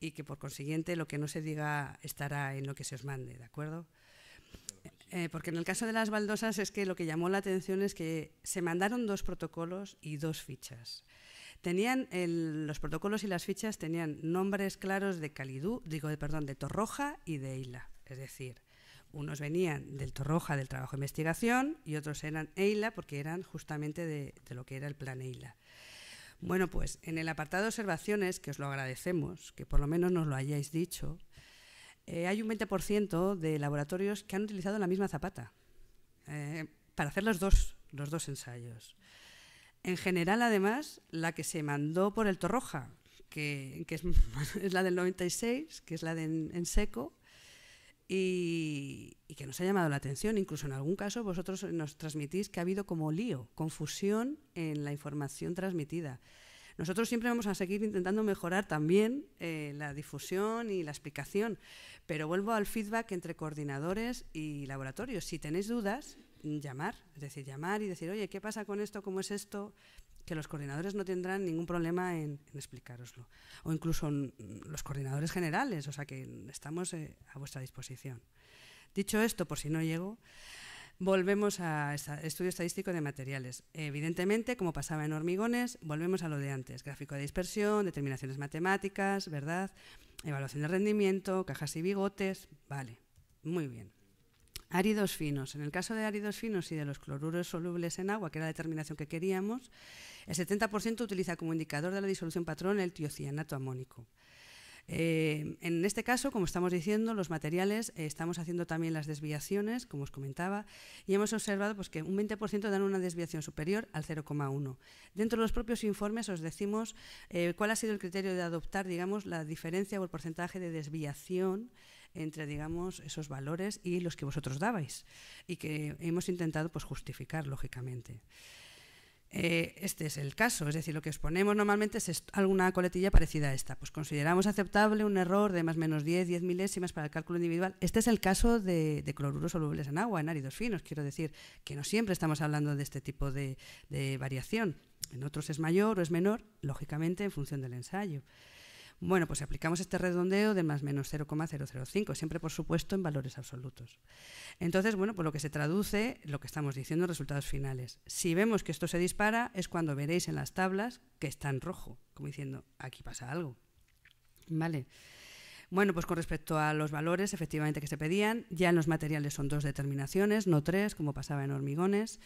S1: y que por consiguiente lo que no se diga estará en lo que se os mande, ¿de acuerdo? Eh, porque en el caso de las baldosas es que lo que llamó la atención es que se mandaron dos protocolos y dos fichas. Tenían los protocolos y las fichas tenían nombres claros de Calidú, digo, perdón, de Torroja y de Eila. Es decir, unos venían del Torroja del trabajo de investigación y otros eran Eila porque eran justamente de lo que era el plan Eila. Bueno, pues en el apartado de observaciones, que os lo agradecemos, que por lo menos nos lo hayáis dicho, eh, hay un 20% de laboratorios que han utilizado la misma zapata eh, para hacer los dos, los dos ensayos. En general, además, la que se mandó por el Torroja, que, que es, la del 96, que es la de en, seco, y, que nos ha llamado la atención. Incluso en algún caso vosotros nos transmitís que ha habido como lío, confusión en la información transmitida. Nosotros siempre vamos a seguir intentando mejorar también eh, la difusión y la explicación, pero vuelvo al feedback entre coordinadores y laboratorios. Si tenéis dudas, llamar, es decir, llamar y decir, oye, ¿qué pasa con esto? ¿Cómo es esto? que los coordinadores no tendrán ningún problema en, explicároslo, explicaroslo. O incluso los coordinadores generales, o sea que estamos eh, a vuestra disposición. Dicho esto, por si no llego, Volvemos a estudio estadístico de materiales. Evidentemente, como pasaba en hormigones, volvemos a lo de antes. Gráfico de dispersión, determinaciones matemáticas, ¿verdad? Evaluación de rendimiento, cajas y bigotes. Vale, muy bien. Áridos finos. En el caso de áridos finos y de los cloruros solubles en agua, que era la determinación que queríamos, el 70% utiliza como indicador de la disolución patrón el tiocianato amónico. Eh, en este caso, como estamos diciendo, los materiales, eh, estamos haciendo también las desviaciones, como os comentaba, y hemos observado pues, que un 20% dan una desviación superior al 0,1. Dentro de los propios informes os decimos eh, cuál ha sido el criterio de adoptar, digamos, la diferencia o el porcentaje de desviación entre digamos esos valores y los que vosotros dabais y que hemos intentado pues justificar lógicamente. Eh, este es el caso, es decir, lo que exponemos normalmente es alguna coletilla parecida a esta. Pues consideramos aceptable un error de más o menos 10, 10 milésimas para el cálculo individual. Este es el caso de, cloruros solubles en agua, en áridos finos, quiero decir, que no siempre estamos hablando de este tipo de variación. En otros es mayor o es menor, lógicamente, en función del ensayo. Bueno, pues aplicamos este redondeo de más menos 0,005, siempre por supuesto en valores absolutos. Entonces, bueno, pues lo que se traduce, lo que estamos diciendo, resultados finales. Si vemos que esto se dispara es cuando veréis en las tablas que está en rojo, como diciendo, aquí pasa algo. Vale. Bueno, pues con respecto a los valores, efectivamente, que se pedían, ya en los materiales son dos determinaciones, no tres, como pasaba en hormigones.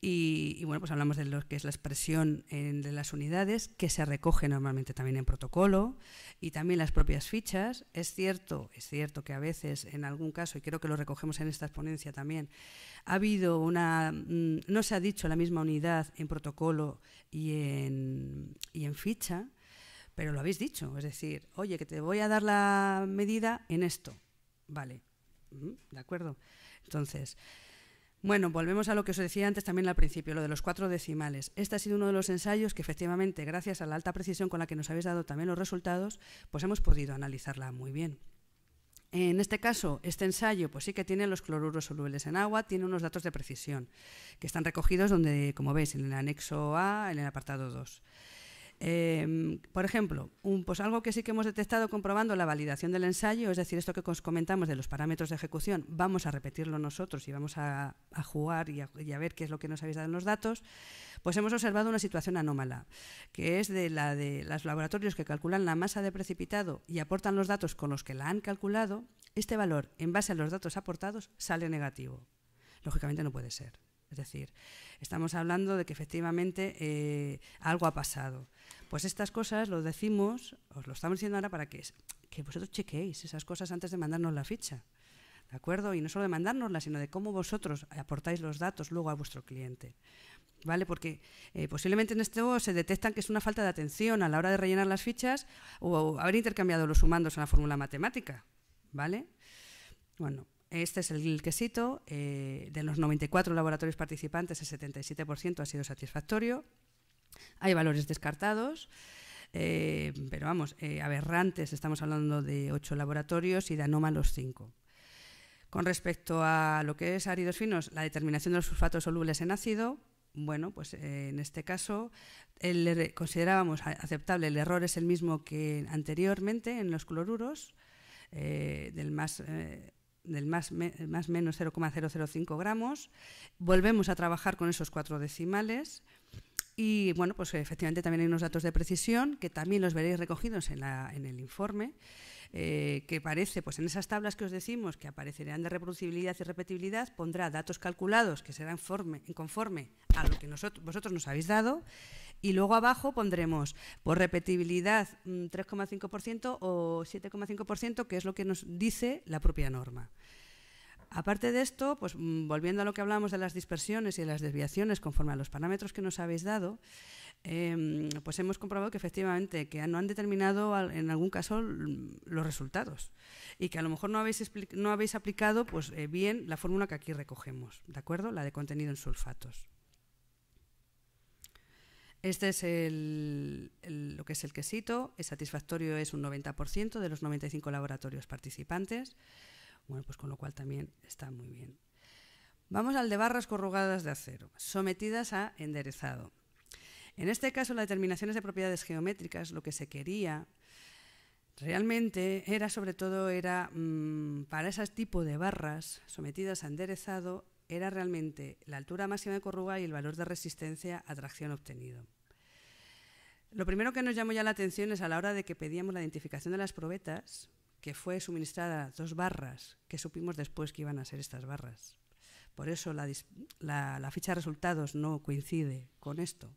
S1: Y, bueno, pues hablamos de lo que es la expresión de las unidades, que se recoge normalmente también en protocolo, y también las propias fichas. Es cierto, es cierto que a veces, en algún caso, y creo que lo recogemos en esta exponencia también, ha habido una. Mm, no se ha dicho la misma unidad en protocolo y en, y en ficha, pero lo habéis dicho. Es decir, oye, que te voy a dar la medida en esto. Vale, mm, de acuerdo. Entonces. Bueno, volvemos a lo que os decía antes también al principio, lo de los cuatro decimales. Este ha sido uno de los ensayos que efectivamente, gracias a la alta precisión con la que nos habéis dado también los resultados, pues hemos podido analizarla muy bien. En este caso, este ensayo, pues sí que tiene los cloruros solubles en agua, tiene unos datos de precisión, que están recogidos donde, como veis, en el anexo A, en el apartado 2. Em, por ejemplo, pues algo que sí que hemos detectado comprobando la validación del ensayo, es decir, esto que os comentamos de los parámetros de ejecución, vamos a repetirlo nosotros y vamos a, jugar y a, ver qué es lo que nos habéis dado en los datos, pues hemos observado una situación anómala, que es de la de los laboratorios que calculan la masa de precipitado y aportan los datos con los que la han calculado, este valor, en base a los datos aportados, sale negativo. Lógicamente no puede ser. Es decir, Estamos hablando de que efectivamente eh, algo ha pasado. Pues estas cosas lo decimos, os lo estamos diciendo ahora para que, que vosotros chequeéis esas cosas antes de mandarnos la ficha. ¿De acuerdo? Y no solo de mandárnosla, sino de cómo vosotros aportáis los datos luego a vuestro cliente. ¿Vale? Porque eh, posiblemente en este esto se detectan que es una falta de atención a la hora de rellenar las fichas o, o haber intercambiado los sumandos en la fórmula matemática. ¿Vale? Bueno, este es el quesito. Eh, de los 94 laboratorios participantes, el 77% ha sido satisfactorio. Hay valores descartados. Eh, pero vamos, eh, aberrantes, estamos hablando de 8 laboratorios y de anómalos 5. Con respecto a lo que es áridos finos, la determinación de los sulfatos solubles en ácido, bueno, pues en este caso er, considerábamos aceptable, el error es el mismo que anteriormente en los cloruros, del más del más, más menos 0,005 gramos. Volvemos a trabajar con esos cuatro decimales. Y bueno, pues efectivamente también hay unos datos de precisión que también los veréis recogidos en, la, en el informe, eh, que parece, pues en esas tablas que os decimos que aparecerán de reproducibilidad y repetibilidad, pondrá datos calculados que serán conforme a lo que nosotros, vosotros nos habéis dado y luego abajo pondremos por repetibilidad 3,5% mm, o 7,5%, que es lo que nos dice la propia norma. Aparte de esto, pues mm, volviendo a lo que hablábamos de las dispersiones y de las desviaciones conforme a los parámetros que nos habéis dado, em, pues hemos comprobado que efectivamente que no han determinado en algún caso los resultados y que a lo mejor no habéis, aplicado pues, eh, bien la fórmula que aquí recogemos, ¿de acuerdo? La de contenido en sulfatos. Este es el, lo que es el quesito. Es satisfactorio es un 90% de los 95 laboratorios participantes. Bueno, pues con lo cual también está muy bien. Vamos al de barras corrugadas de acero, sometidas a enderezado. En este caso, las determinaciones de propiedades geométricas. Lo que se quería Realmente era sobre todo era mm, para ese tipo de barras sometidas a enderezado era realmente la altura máxima de corruga y el valor de resistencia a tracción obtenido. Lo primero que nos llamó ya la atención es a la hora de que pedíamos la identificación de las probetas, que fue suministrada dos barras, que supimos después que iban a ser estas barras. Por eso la, ficha de resultados no coincide con esto.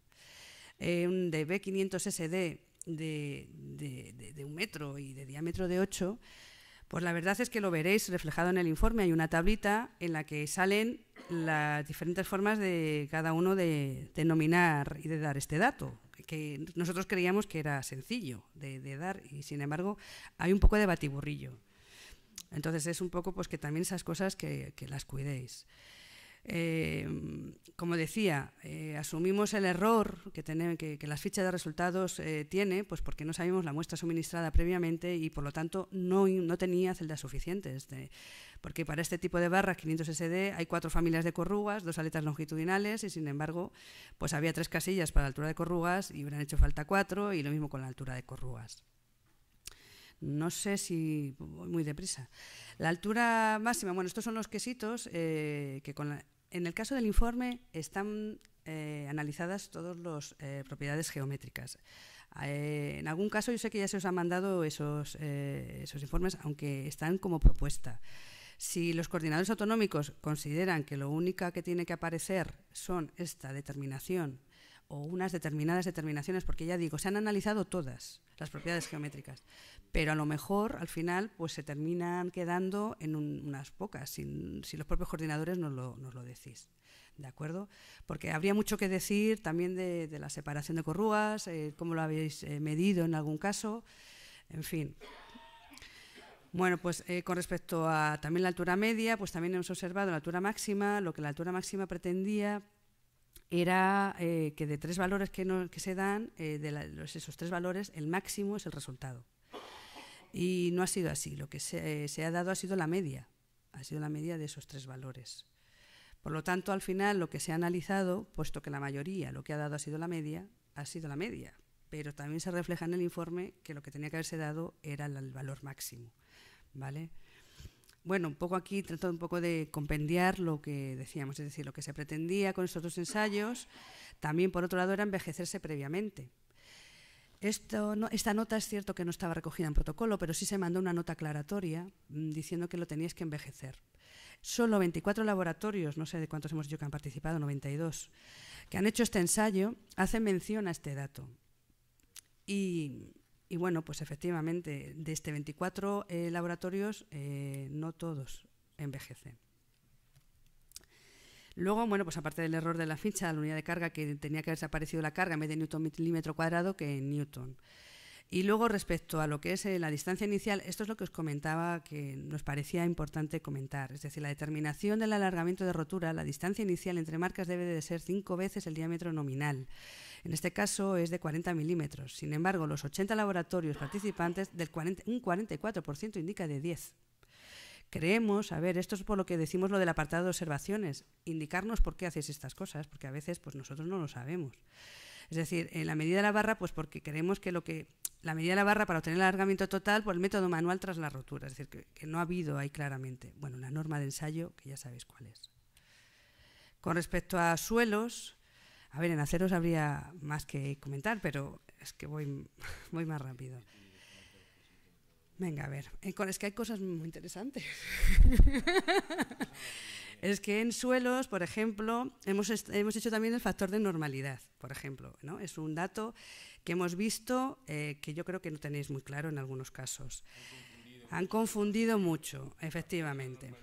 S1: Eh, un DB500SD de, un metro y de diámetro de 8, pues la verdad es que lo veréis reflejado en el informe. Hay una tablita en la que salen las diferentes formas de cada uno de, denominar nominar y de dar este dato, que nosotros creíamos que era sencillo de, dar y sin embargo hay un poco de batiburrillo. Entonces es un poco pues que también esas cosas que las cuidéis. Eh, como decía, eh, asumimos el error que, tiene, que, las fichas de resultados eh, tiene, pues porque no sabíamos la muestra suministrada previamente y por lo tanto no, no tenía celdas suficientes. Este, porque para este tipo de barras 500 SD hay cuatro familias de corrugas, dos aletas longitudinales y sin embargo pues había tres casillas para la altura de corrugas y hubieran hecho falta cuatro y lo mismo con la altura de corrugas. No sé si voy muy deprisa. La altura máxima, bueno, estos son los quesitos que con la, en el caso del informe están eh, analizadas todas las eh, propiedades geométricas. Eh, en algún caso yo sé que ya se os han mandado esos, esos informes, aunque están como propuesta. Si los coordinadores autonómicos consideran que lo única que tiene que aparecer son esta determinación o unas determinadas determinaciones, porque ya digo, se han analizado todas las propiedades geométricas, pero a lo mejor al final pues se terminan quedando en unas pocas, si, los propios coordinadores nos lo, lo, decís. ¿De acuerdo? Porque habría mucho que decir también de, la separación de corrugas, eh, cómo lo habéis eh, medido en algún caso, en fin. Bueno, pues eh, con respecto a también la altura media, pues también hemos observado la altura máxima, lo que la altura máxima pretendía era eh, que de tres valores que, que se dan, eh, de esos tres valores, el máximo es el resultado. Y no ha sido así. Lo que eh, se, ha dado ha sido la media. Ha sido la media de esos tres valores. Por lo tanto, al final, lo que se ha analizado, puesto que la mayoría lo que ha dado ha sido la media, ha sido la media. Pero también se refleja en el informe que lo que tenía que haberse dado era el, el valor máximo. ¿Vale? Bueno, un poco aquí trató un poco de compendiar lo que decíamos, es decir, lo que se pretendía con estos dos ensayos. También, por otro lado, era envejecerse previamente. esta nota es cierto que no estaba recogida en protocolo, pero sí se mandó una nota aclaratoria mm, diciendo que lo tenías que envejecer. Solo 24 laboratorios, no sé de cuántos hemos yo que han participado, 92, que han hecho este ensayo, hacen mención a este dato. Y y bueno, pues efectivamente, de este 24 eh, laboratorios, eh, no todos envejecen. Luego, bueno, pues aparte del error de la ficha, la unidad de carga que tenía que haberse aparecido la carga en vez de newton milímetro cuadrado que en newton. Y luego respecto a lo que es eh, la distancia inicial, esto es lo que os comentaba que nos parecía importante comentar, es decir, la determinación del alargamiento de rotura, la distancia inicial entre marcas debe de ser cinco veces el diámetro nominal. En este caso es de 40 milímetros. Sin embargo, los 80 laboratorios participantes, del 40, un 44% indica de 10. Creemos, a ver, esto es por lo que decimos lo del apartado de observaciones, indicarnos por qué hacéis estas cosas, porque a veces pues, nosotros no lo sabemos. Es decir, en la medida de la barra, pues porque queremos que lo que la medida de la barra para obtener el alargamiento total por pues el método manual tras la rotura, es decir, que, no ha habido ahí claramente, bueno, la norma de ensayo, que ya sabéis cuál es. Con respecto a suelos, a ver, en aceros habría más que comentar, pero es que voy, voy más rápido. Venga, a ver, eh, es que hay cosas muy interesantes. es que en suelos, por ejemplo, hemos, hemos hecho también el factor de normalidad, por ejemplo. ¿no? Es un dato que hemos visto eh, que yo creo que no tenéis muy claro en algunos casos. Han confundido, mucho, efectivamente.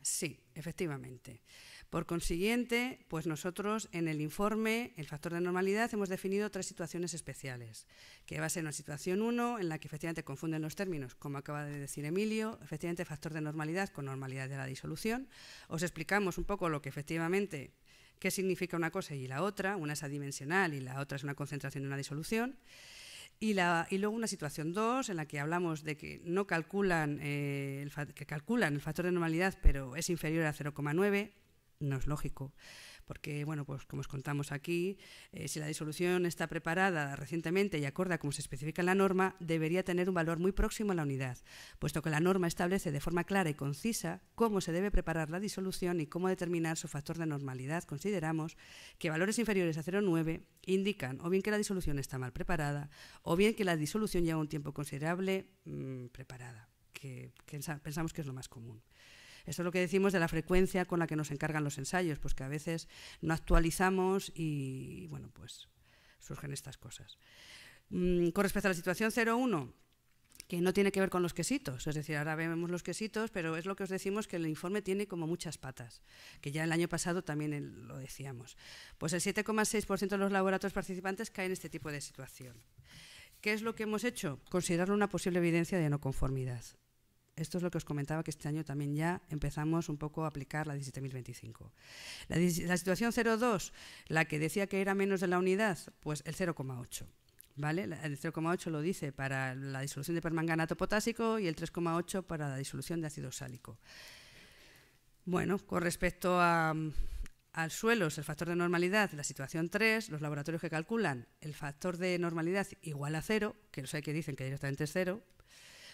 S1: Sí, efectivamente. Por consiguiente, pues nosotros en el informe, el factor de normalidad, hemos definido tres situaciones especiales, que va a ser una situación 1, en la que efectivamente confunden los términos, como acaba de decir Emilio, efectivamente factor de normalidad con normalidad de la disolución. Os explicamos un poco lo que efectivamente qué significa una cosa y la otra, una es adimensional y la otra es una concentración de una disolución. Y, luego una situación 2 en la que hablamos de que no calculan, eh, que calculan el factor de normalidad, pero es inferior a 0,9 no es lógico, porque, bueno, pues como os contamos aquí, eh, si la disolución está preparada recientemente y acorda como se especifica en la norma, debería tener un valor muy próximo a la unidad, puesto que la norma establece de forma clara y concisa cómo se debe preparar la disolución y cómo determinar su factor de normalidad. Consideramos que valores inferiores a 0,9 indican o bien que la disolución está mal preparada o bien que la disolución lleva un tiempo considerable mm, preparada, que pensamos que es lo más común. Eso es lo que decimos de la frecuencia con la que nos encargan los ensayos, pues que a veces no actualizamos y, bueno, pues surgen estas cosas. Mm, con respecto a la situación 01, que no tiene que ver con los quesitos. Es decir, ahora vemos los quesitos, pero es lo que os decimos que el informe tiene como muchas patas, que ya el año pasado también lo decíamos. Pues el 7,6% de los laboratorios participantes cae en este tipo de situación. ¿Qué es lo que hemos hecho? Considerarlo una posible evidencia de no conformidad. Esto es lo que os comentaba que este año también ya empezamos un poco a aplicar la 17.025. La, situación 0,2, la que decía que era menos de la unidad, pues el 0,8. ¿Vale? El 0,8 lo dice para la disolución de permanganato potásico y el 3,8 para la disolución de ácido sálico. Bueno, con respecto al suelo, el factor de normalidad, la situación 3, los laboratorios que calculan el factor de normalidad igual a cero, que no hay que dicen que directamente es cero,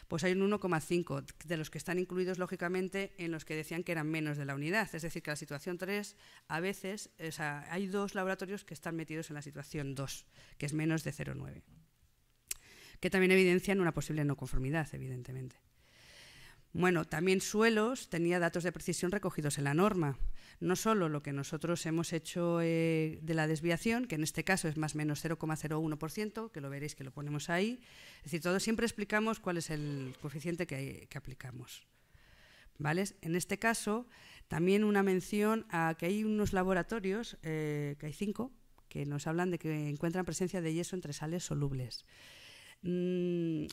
S1: pues hay un 1,5, de los que están incluidos, lógicamente, en los que decían que eran menos de la unidad. Es decir, que la situación 3, a veces, o sea, hay dos laboratorios que están metidos en la situación 2, que es menos de 0,9, que también evidencian una posible no conformidad, evidentemente. Bueno, también suelos tenía datos de precisión recogidos en la norma no solo lo que nosotros hemos hecho eh, de la desviación, que en este caso es más o menos 0,01%, que lo veréis que lo ponemos ahí, es decir, todos siempre explicamos cuál es el coeficiente que, aplicamos. ¿Vale? En este caso, también una mención a que hay unos laboratorios, eh, que hay cinco, que nos hablan de que encuentran presencia de yeso entre sales solubles. Mm,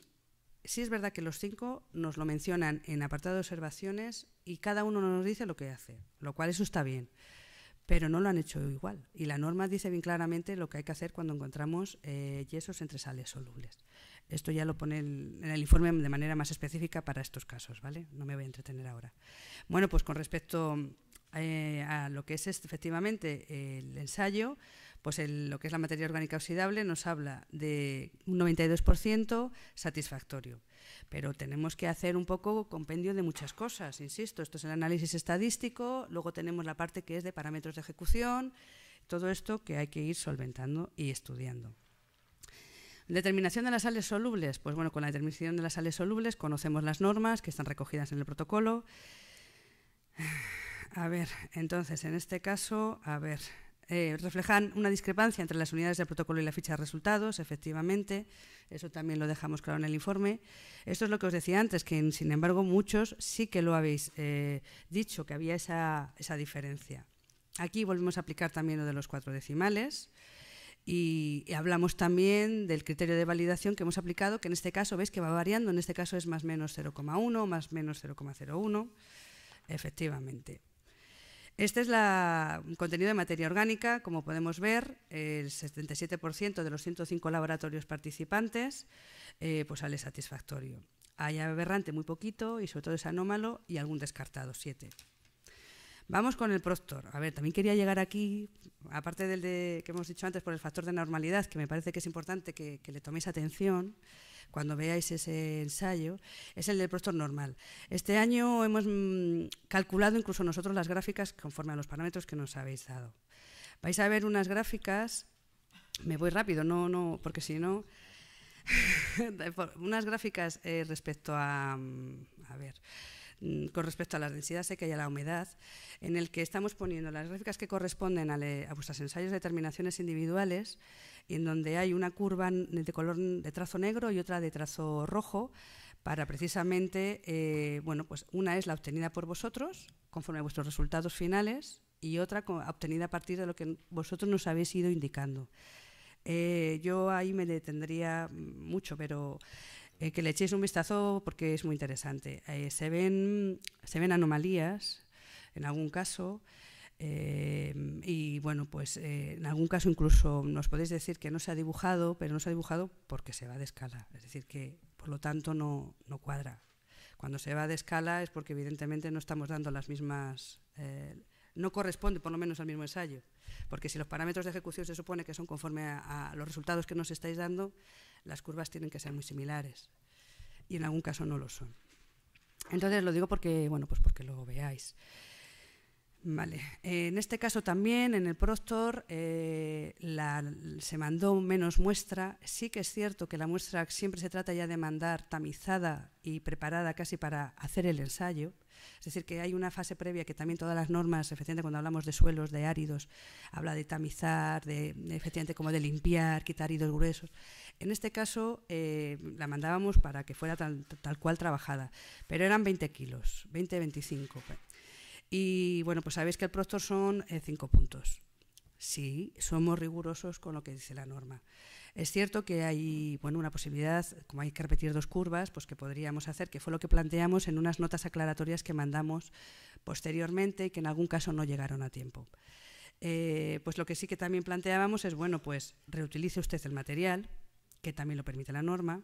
S1: sí es verdad que los cinco nos lo mencionan en apartado de observaciones y cada uno nos dice lo que hace, lo cual eso está bien, pero no lo han hecho igual. Y la norma dice bien claramente lo que hay que hacer cuando encontramos eh, yesos entre sales solubles. Esto ya lo pone en el informe de manera más específica para estos casos, ¿vale? No me voy a entretener ahora. Bueno, pues con respecto eh, a lo que es este, efectivamente el ensayo, pues lo que es la materia orgánica oxidable nos habla de un 92% satisfactorio. Pero tenemos que hacer un poco compendio de muchas cosas, insisto. Esto es el análisis estadístico, luego tenemos la parte que es de parámetros de ejecución, todo esto que hay que ir solventando y estudiando. Determinación de las sales solubles. Pues bueno, con la determinación de las sales solubles conocemos las normas que están recogidas en el protocolo. A ver, entonces, en este caso, a ver, eh, reflejan una discrepancia entre las unidades del protocolo y la ficha de resultados, efectivamente, eso también lo dejamos claro en el informe. Esto es lo que os decía antes, que sin embargo muchos sí que lo habéis eh, dicho, que había esa, esa, diferencia. Aquí volvemos a aplicar también lo de los cuatro decimales y, hablamos también del criterio de validación que hemos aplicado, que en este caso veis que va variando, en este caso es más menos 0,1, más menos 0,01, efectivamente. Este es el contenido de materia orgánica. Como podemos ver, el 77% de los 105 laboratorios participantes eh, pues sale satisfactorio. Hay aberrante muy poquito y sobre todo es anómalo y algún descartado, 7. Vamos con el Proctor. A ver, también quería llegar aquí, aparte del de, que hemos dicho antes por el factor de normalidad, que me parece que es importante que le toméis atención cuando veáis ese ensayo, es el del prostor normal. Este año hemos mm, calculado incluso nosotros las gráficas conforme a los parámetros que nos habéis dado. Vais a ver unas gráficas, me voy rápido, no, no, porque si no, unas gráficas eh, respecto a, mm, a ver, Mm, con respecto a las densidades seca y a la humedad, en el que estamos poniendo las gráficas que corresponden a, vuestras vuestros ensayos de determinaciones individuales, en donde hay una curva de color de trazo negro y otra de trazo rojo, para precisamente, eh, bueno, pues una es la obtenida por vosotros, conforme a vuestros resultados finales, y otra obtenida a partir de lo que vosotros nos habéis ido indicando. Eh, yo ahí me detendría mm, mucho, pero eh, que le echéis un vistazo porque es muy interesante. Eh, se, ven, se ven anomalías en algún caso. Eh, y bueno, pues en algún caso incluso nos podéis decir que no se ha dibujado, pero no se ha dibujado porque se va de escala, es decir, que por lo tanto no, no cuadra. Cuando se va de escala es porque evidentemente no estamos dando las mismas, no corresponde por lo menos al mismo ensayo, porque si los parámetros de ejecución se supone que son conforme a los resultados que nos estáis dando, las curvas tienen que ser muy similares y en algún caso no lo son. Entonces lo digo porque, bueno, pues porque lo veáis. Vale. en este caso también, en el Proctor, eh, se mandó menos muestra. Sí que es cierto que la muestra siempre se trata ya de mandar tamizada y preparada casi para hacer el ensayo. Es decir, que hay una fase previa que también todas las normas, efectivamente, cuando hablamos de suelos, de áridos, habla de tamizar, de, efectivamente, como de limpiar, quitar áridos gruesos. En este caso eh, la mandábamos para que fuera tal, cual trabajada, pero eran 20 kilos, 20-25. Pues. Y bueno, pues sabéis que el proctor son eh, cinco puntos. Sí, somos rigurosos con lo que dice la norma. Es cierto que hay bueno, una posibilidad, como hay que repetir dos curvas, pues que podríamos hacer, que fue lo que planteamos en unas notas aclaratorias que mandamos posteriormente y que en algún caso no llegaron a tiempo. Eh, pues lo que sí que también planteábamos es, bueno, pues reutilice usted el material, que también lo permite la norma,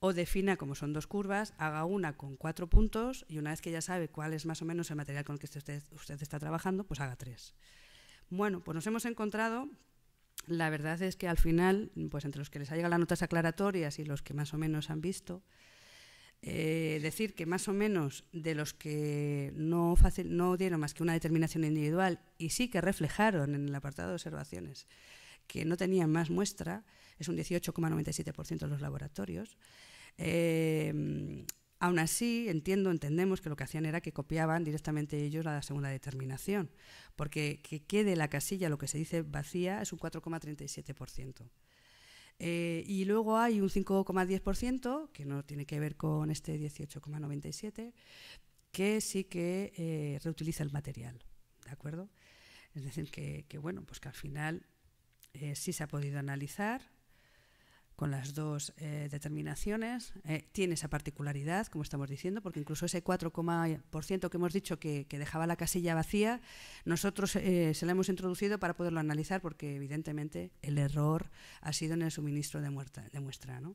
S1: o defina como son dos curvas, haga una con cuatro puntos y una vez que ya sabe cuál es más o menos el material con el que usted, está trabajando, pues haga tres. Bueno, pues nos hemos encontrado la verdad es que al final, pues entre los que les ha llegado las notas aclaratorias y los que más o menos han visto, eh, decir que más o menos de los que no, no dieron más que una determinación individual y sí que reflejaron en el apartado de observaciones que no tenían más muestra, es un 18,97% de los laboratorios. Em, aún así, entiendo, entendemos que lo que hacían era que copiaban directamente ellos la segunda determinación, porque que quede la casilla, lo que se dice vacía, es un 4,37%. Eh, y luego hay un 5,10%, que no tiene que ver con este 18,97%, que sí que eh, reutiliza el material, ¿de acuerdo? Es decir, que, bueno, pues que al final eh, sí se ha podido analizar con las dos eh, determinaciones. Eh, tiene esa particularidad, como estamos diciendo, porque incluso ese 4,% que hemos dicho que, dejaba la casilla vacía, nosotros eh, se la hemos introducido para poderlo analizar, porque evidentemente el error ha sido en el suministro de, muestra. ¿no?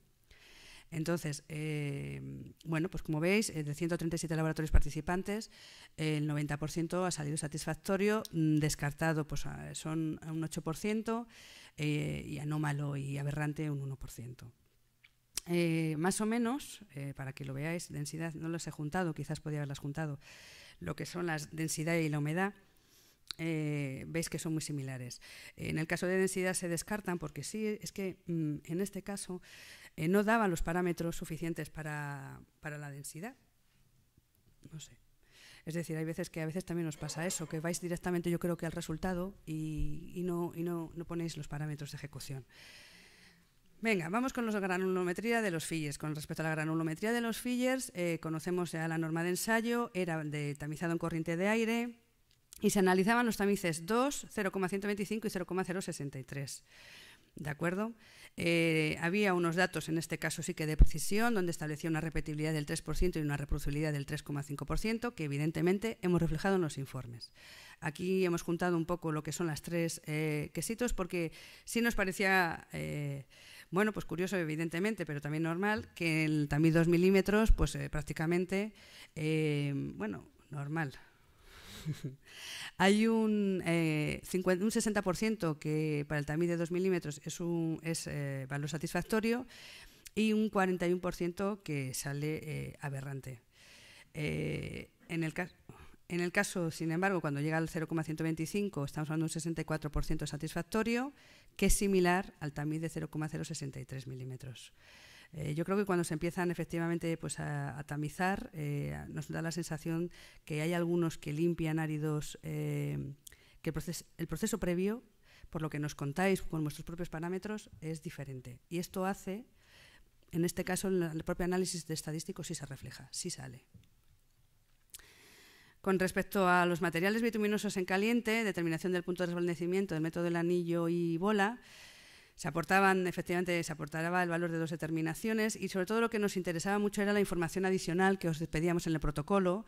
S1: Entonces, bueno, pues como veis, de 137 laboratorios participantes, el 90% ha salido satisfactorio, mm, descartado pues son un 8%, eh, y anómalo y aberrante un 1%. Eh, más o menos, eh, para que lo veáis, densidad, no las he juntado, quizás podía haberlas juntado, lo que son las densidad y la humedad, veis que son muy similares. En el caso de densidad se descartan porque sí, es que mm, en este caso no daban los parámetros suficientes para, para la densidad. No sé. Es decir, hay veces que a veces también nos pasa eso, que vais directamente yo creo que al resultado y, no, ponéis los parámetros de ejecución. Venga, vamos con la granulometría de los fillers. Con respecto a la granulometría de los fillers, eh, conocemos ya la norma de ensayo, era de tamizado en corriente de aire y se analizaban los tamices 2, 0,125 y 0,063. ¿De acuerdo? Eh, había unos datos, en este caso sí que de precisión, donde establecía una repetibilidad del 3% y una reproducibilidad del 3,5%, que evidentemente hemos reflejado en los informes. Aquí hemos juntado un poco lo que son las tres eh, quesitos, porque sí nos parecía, eh, bueno, pues curioso evidentemente, pero también normal, que el tamiz 2 milímetros, pues prácticamente, bueno, normal, hay un, 60% eh, que para el tamiz de 2 milímetros es un eh, valor satisfactorio y un 41% que sale eh, aberrante. en el En el caso, sin embargo, cuando llega al 0,125, estamos hablando de un 64% satisfactorio, que es similar al tamiz de 0,063 milímetros. Eh, yo creo que cuando se empiezan efectivamente pues, a, tamizar, eh, nos da la sensación que hay algunos que limpian áridos, eh, que el, proceso previo, por lo que nos contáis con vuestros propios parámetros, es diferente. Y esto hace, en este caso, el propio análisis estadístico sí se refleja, sí sale. Con respecto a los materiales bituminosos en caliente, determinación del punto de resplandecimiento del método del anillo y bola, se aportaban, efectivamente, se aportaba el valor de dos determinaciones y sobre todo lo que nos interesaba mucho era la información adicional que os pedíamos en el protocolo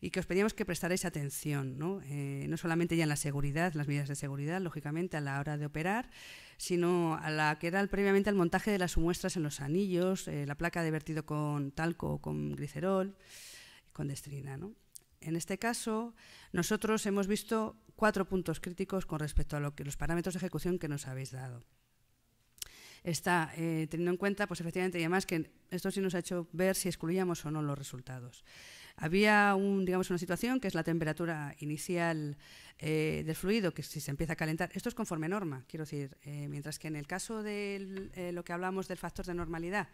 S1: y que os pedíamos que prestarais atención, ¿no? Eh, solamente ya en la seguridad, las medidas de seguridad, lógicamente, a la hora de operar, sino a la que era previamente al montaje de las muestras en los anillos, eh, la placa de vertido con talco o con glicerol, con destrina. En este caso, nosotros hemos visto cuatro puntos críticos con respecto a lo que, los parámetros de ejecución que nos habéis dado está eh, teniendo en cuenta, pues efectivamente, y además que esto sí nos ha hecho ver si excluíamos o no los resultados. Había una situación que es la temperatura inicial eh, del fluido, que si se empieza a calentar, esto es conforme norma, quiero decir, eh, mientras que en el caso de eh, lo que hablamos del factor de normalidad,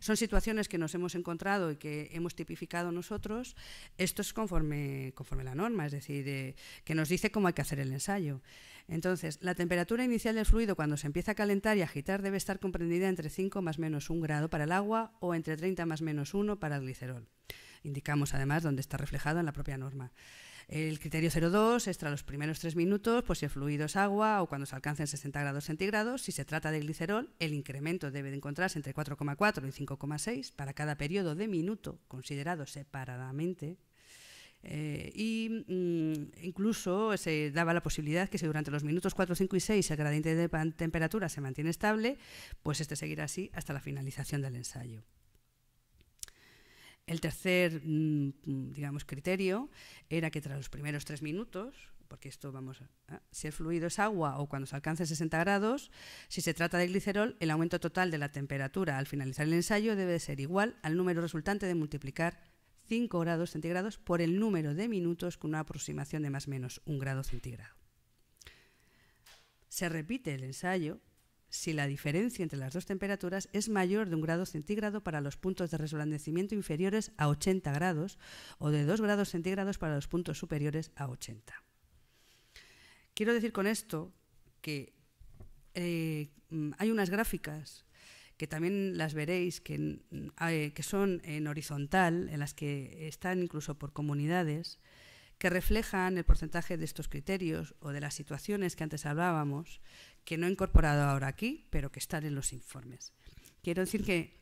S1: son situaciones que nos hemos encontrado y que hemos tipificado nosotros, esto es conforme, conforme la norma, es decir, que nos dice cómo hay que hacer el ensayo. Entonces, la temperatura inicial del fluido cuando se empieza a calentar y agitar debe estar comprendida entre 5 más menos 1 grado para el agua o entre 30 más menos 1 para el glicerol. Indicamos además dónde está reflejado en la propia norma. El criterio 02 es tras los primeros tres minutos, pues si el fluido es agua o cuando se alcancen 60 grados centígrados. Si se trata de glicerol, el incremento debe de encontrarse entre 4,4 y 5,6 para cada periodo de minuto considerado separadamente. Eh, y mm, incluso se daba la posibilidad que si durante los minutos 4, 5 y 6 el gradiente de temperatura se mantiene estable, pues este seguirá así hasta la finalización del ensayo. El tercer, mm, mm, digamos, criterio era que tras los primeros tres minutos, porque esto vamos, si el fluido es agua o cuando se alcance 60 grados, si se trata de glicerol, el aumento total de la temperatura al finalizar el ensayo debe ser igual al número resultante de multiplicar 5 grados centígrados por el número de minutos con una aproximación de más o menos 1 grado centígrado. Se repite el ensayo si la diferencia entre las dos temperaturas es mayor de un grado centígrado para los puntos de resplandecimiento inferiores a 80 grados o de 2 grados centígrados para los puntos superiores a 80. Quiero decir con esto que eh, mm, hay unas gráficas que también las veréis, que, mm, eh, que son en horizontal, en las que están incluso por comunidades, que reflejan el porcentaje de estos criterios o de las situaciones que antes hablábamos, que no he incorporado ahora aquí, pero que están en los informes. Quiero decir que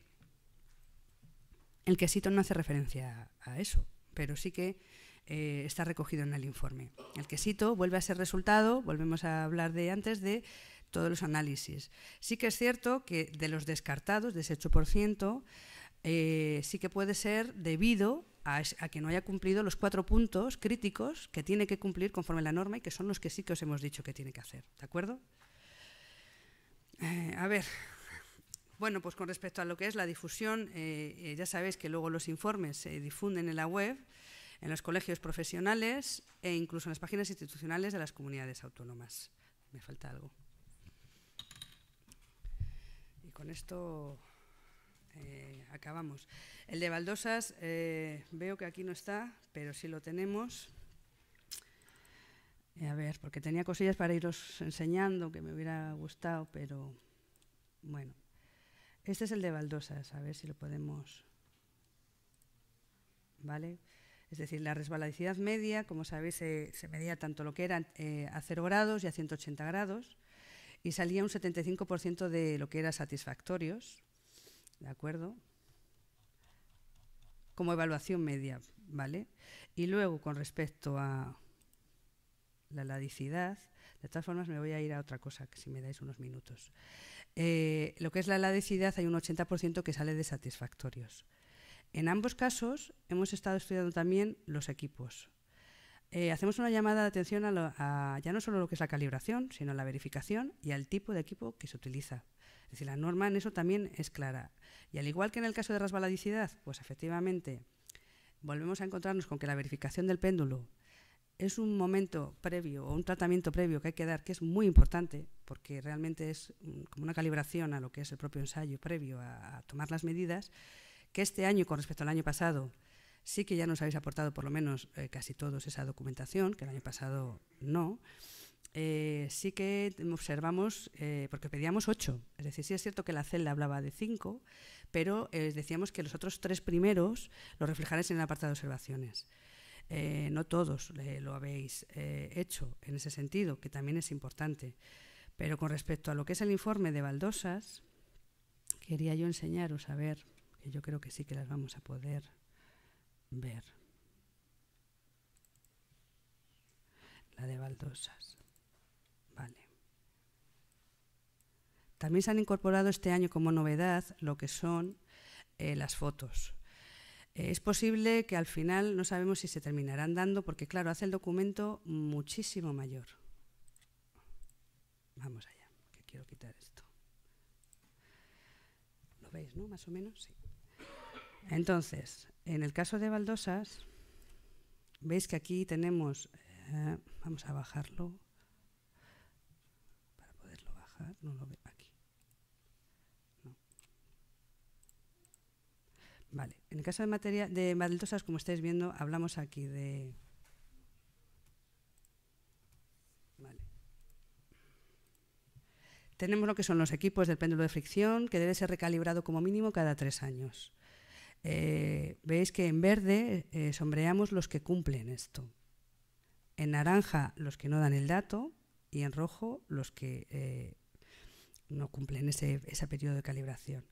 S1: el quesito no hace referencia a eso, pero sí que eh, está recogido en el informe. El quesito vuelve a ser resultado, volvemos a hablar de antes, de todos los análisis. Sí que es cierto que de los descartados, de ese 8%, eh, sí que puede ser debido a, a, que no haya cumplido los cuatro puntos críticos que tiene que cumplir conforme la norma y que son los que sí que os hemos dicho que tiene que hacer. ¿De acuerdo? Eh, a ver, bueno, pues con respecto a lo que es la difusión, eh, eh, ya sabéis que luego los informes se difunden en la web, en los colegios profesionales e incluso en las páginas institucionales de las comunidades autónomas. Me falta algo. Y con esto acabamos. El de baldosas veo que aquí no está, pero sí lo tenemos. Eh, a ver, porque tenía cosillas para iros enseñando que me hubiera gustado, pero bueno. Este es el de baldosas, a ver si lo podemos. ¿Vale? Es decir, la resbaladicidad media, como sabéis, se, medía tanto lo que era eh, a 0 grados y a 180 grados, y salía un 75% de lo que era satisfactorios, ¿de acuerdo? Como evaluación media, ¿vale? Y luego, con respecto a la ladicidad, de todas formas me voy a ir a otra cosa, que si me dais unos minutos. Eh, lo que es la ladicidad hay un 80% que sale de satisfactorios. En ambos casos hemos estado estudiando también los equipos. Eh, hacemos una llamada de atención a, ya no solo lo que es la calibración, sino la verificación y al tipo de equipo que se utiliza. Es decir, la norma en eso también es clara. Y al igual que en el caso de rasbaladicidad, pues efectivamente volvemos a encontrarnos con que la verificación del péndulo es un momento previo o un tratamiento previo que hay que dar, que es muy importante, porque realmente es como una calibración a lo que es el propio ensayo previo a, tomar las medidas, que este año con respecto al año pasado sí que ya nos habéis aportado por lo menos eh, casi todos esa documentación, que el año pasado no. Eh, sí que observamos, eh, porque pedíamos ocho, es decir, sí es cierto que la celda hablaba de cinco, pero decíamos que los otros tres primeros los reflejaréis en el apartado de observaciones. Eh, no todos lo habéis eh, hecho en ese sentido, que también es importante. Pero con respecto a lo que es el informe de baldosas, quería yo enseñaros a ver, que yo creo que sí que las vamos a poder ver. La de baldosas. Vale. También se han incorporado este año como novedad lo que son eh, las fotos es posible que al final no sabemos si se terminarán dando, porque claro, hace el documento muchísimo mayor. Vamos allá, que quiero quitar esto. ¿Lo veis, no? Más o menos, sí. Entonces, en el caso de baldosas, veis que aquí tenemos, eh, vamos a bajarlo, para poderlo bajar, no lo veo. En el caso de materia de como estáis viendo, hablamos aquí de Tenemos lo que son los equipos del péndulo de fricción, que debe ser recalibrado como mínimo cada tres años. Eh, veis que en verde eh, sombreamos los que cumplen esto. En naranja los que no dan el dato y en rojo los que eh, no cumplen ese periodo de calibración.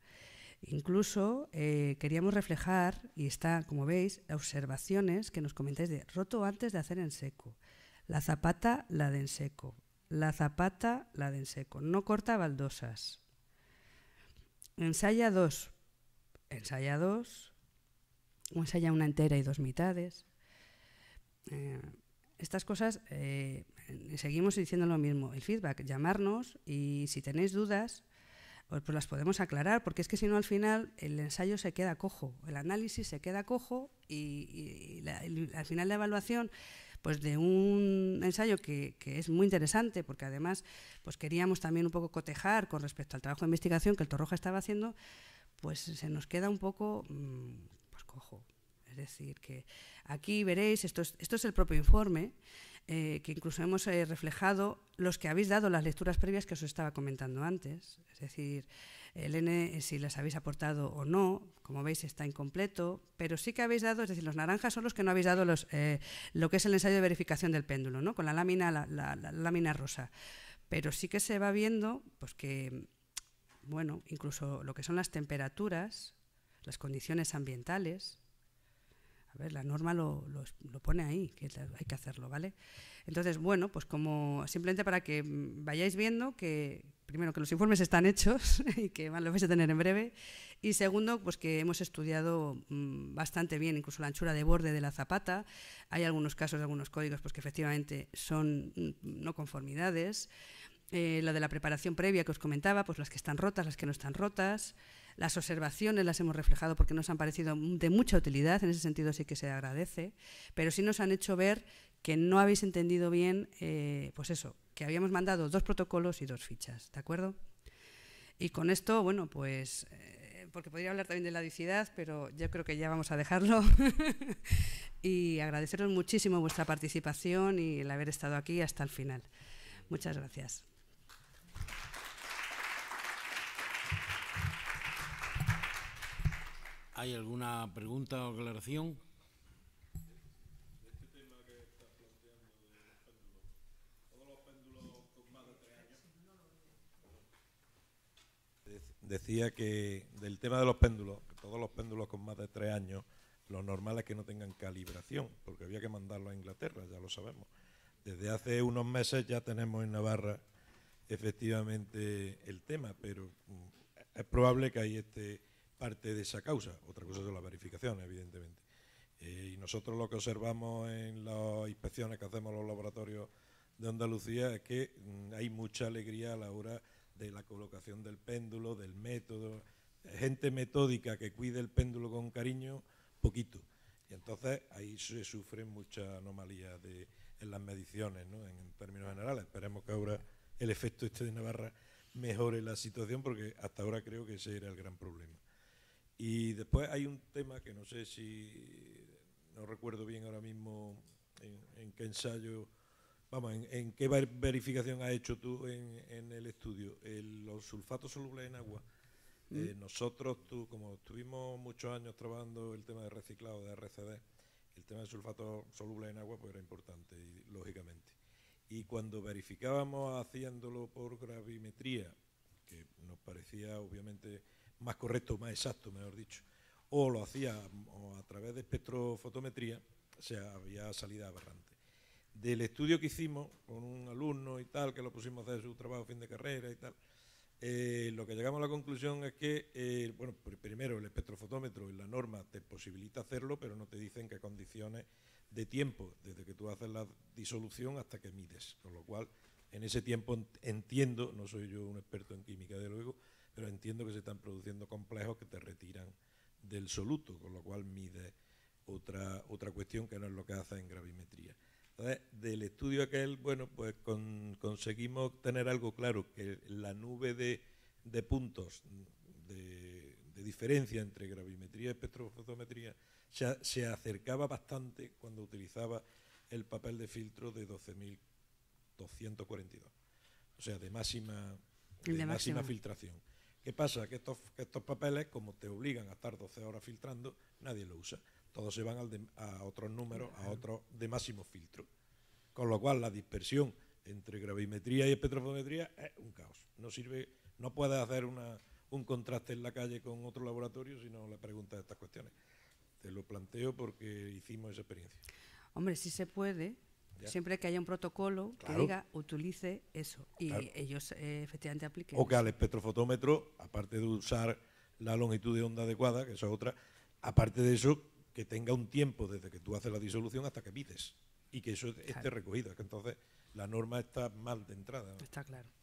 S1: Incluso eh, queríamos reflejar, y está, como veis, observaciones que nos comentáis de roto antes de hacer en seco, la zapata la de en seco, la zapata la de en seco, no corta baldosas. Ensaya dos, ensaya dos, ensaya una entera y dos mitades. Eh, estas cosas, eh, seguimos diciendo lo mismo, el feedback, llamarnos y si tenéis dudas, pues, pues, las podemos aclarar, porque es que si no al final el ensayo se queda cojo, el análisis se queda cojo y, al final la evaluación pues de un ensayo que, que, es muy interesante, porque además pues queríamos también un poco cotejar con respecto al trabajo de investigación que el Torroja estaba haciendo, pues se nos queda un poco mm, pues cojo. Es decir, que aquí veréis, esto esto es el propio informe, eh, que incluso hemos eh, reflejado los que habéis dado las lecturas previas que os estaba comentando antes. Es decir, el N, eh, si las habéis aportado o no, como veis está incompleto, pero sí que habéis dado, es decir, los naranjas son los que no habéis dado los, lo que es el ensayo de verificación del péndulo, ¿no? con la lámina, la lámina rosa. Pero sí que se va viendo pues, que, bueno, incluso lo que son las temperaturas, las condiciones ambientales, la norma lo, pone ahí, que hay que hacerlo, ¿vale? Entonces, bueno, pues como simplemente para que vayáis viendo que, primero, que los informes están hechos y que los vais a tener en breve, y segundo, pues que hemos estudiado mm, bastante bien incluso la anchura de borde de la zapata. Hay algunos casos, algunos códigos, pues que efectivamente son mm, no conformidades. Eh, lo de la preparación previa que os comentaba, pues las que están rotas, las que no están rotas. Las observaciones las hemos reflejado porque nos han parecido de mucha utilidad, en ese sentido sí que se agradece, pero sí nos han hecho ver que no habéis entendido bien, eh, pues eso, que habíamos mandado dos protocolos y dos fichas, ¿de acuerdo? Y con esto, bueno, pues, eh, porque podría hablar también de la adicidad, pero yo creo que ya vamos a dejarlo. y agradeceros muchísimo vuestra participación y el haber estado aquí hasta el final. Muchas gracias.
S2: ¿Hay alguna pregunta o aclaración?
S3: Decía que del tema de los péndulos, todos los péndulos con más de tres años, lo normal es que no tengan calibración, porque había que mandarlo a Inglaterra, ya lo sabemos. Desde hace unos meses ya tenemos en Navarra efectivamente el tema, pero mm, es probable que hay este parte de esa causa. Otra cosa son las verificaciones, evidentemente. Eh, y nosotros lo que observamos en las inspecciones que hacemos en los laboratorios de Andalucía es que mm, hay mucha alegría a la hora de la colocación del péndulo, del método. Gente metódica que cuide el péndulo con cariño, poquito. Y entonces ahí se sufren muchas anomalías de, en las mediciones, ¿no? en términos generales. Esperemos que ahora el efecto este de Navarra mejore la situación, porque hasta ahora creo que ese era el gran problema. Y después hay un tema que no sé si, no recuerdo bien ahora mismo en, qué ensayo, vamos, en, qué verificación has hecho tú en, el estudio, los sulfatos solubles en agua. Mm. Eh, nosotros, tú, como estuvimos muchos años trabajando el tema de reciclado de RCD, el tema de sulfato soluble en agua pues era importante, lógicamente. Y cuando verificábamos haciéndolo por gravimetría, que nos parecía obviamente más correcto, más exacto, mejor dicho, o lo hacía a través de espectrofotometría, o sea, había salida aberrante. Del estudio que hicimos con un alumno y tal, que lo pusimos a hacer su trabajo fin de carrera y tal, eh, lo que llegamos a la conclusión es que, eh, bueno, primero el espectrofotómetro y la norma te posibilita hacerlo, pero no te dicen qué condiciones de tiempo, desde que tú haces la disolución hasta que mides, con lo cual en ese tiempo entiendo, no soy yo un experto en química de luego, pero entiendo que se están produciendo complejos que te retiran del soluto, con lo cual mide otra, otra cuestión que no es lo que hace en gravimetría. Entonces, del estudio aquel, bueno, pues conseguimos tener algo claro, que la nube de, puntos de, diferencia entre gravimetría y espectrofotometría se, acercaba bastante cuando utilizaba el papel de filtro de 12.242, o sea, de máxima, de máxima filtración. ¿Qué pasa? Que estos, papeles, como te obligan a estar 12 horas filtrando, nadie lo usa. Todos se van a otros números, a otros de máximo filtro. Con lo cual la dispersión entre gravimetría y espectrofotometría es un caos. No sirve, no puedes hacer un contraste en la calle con otro laboratorio si no le preguntas estas cuestiones. Te lo planteo porque hicimos esa experiencia.
S1: Hombre, si se puede, Siempre que haya un protocolo que diga utilice eso y ellos eh, efectivamente apliquen. O que
S3: al espectrofotómetro, aparte de usar la longitud de onda adecuada, que esa es otra, aparte de eso, que tenga un tiempo desde que tú haces la disolución hasta que pides y que eso esté recogido. Que entonces la norma está mal de entrada. Está
S1: claro.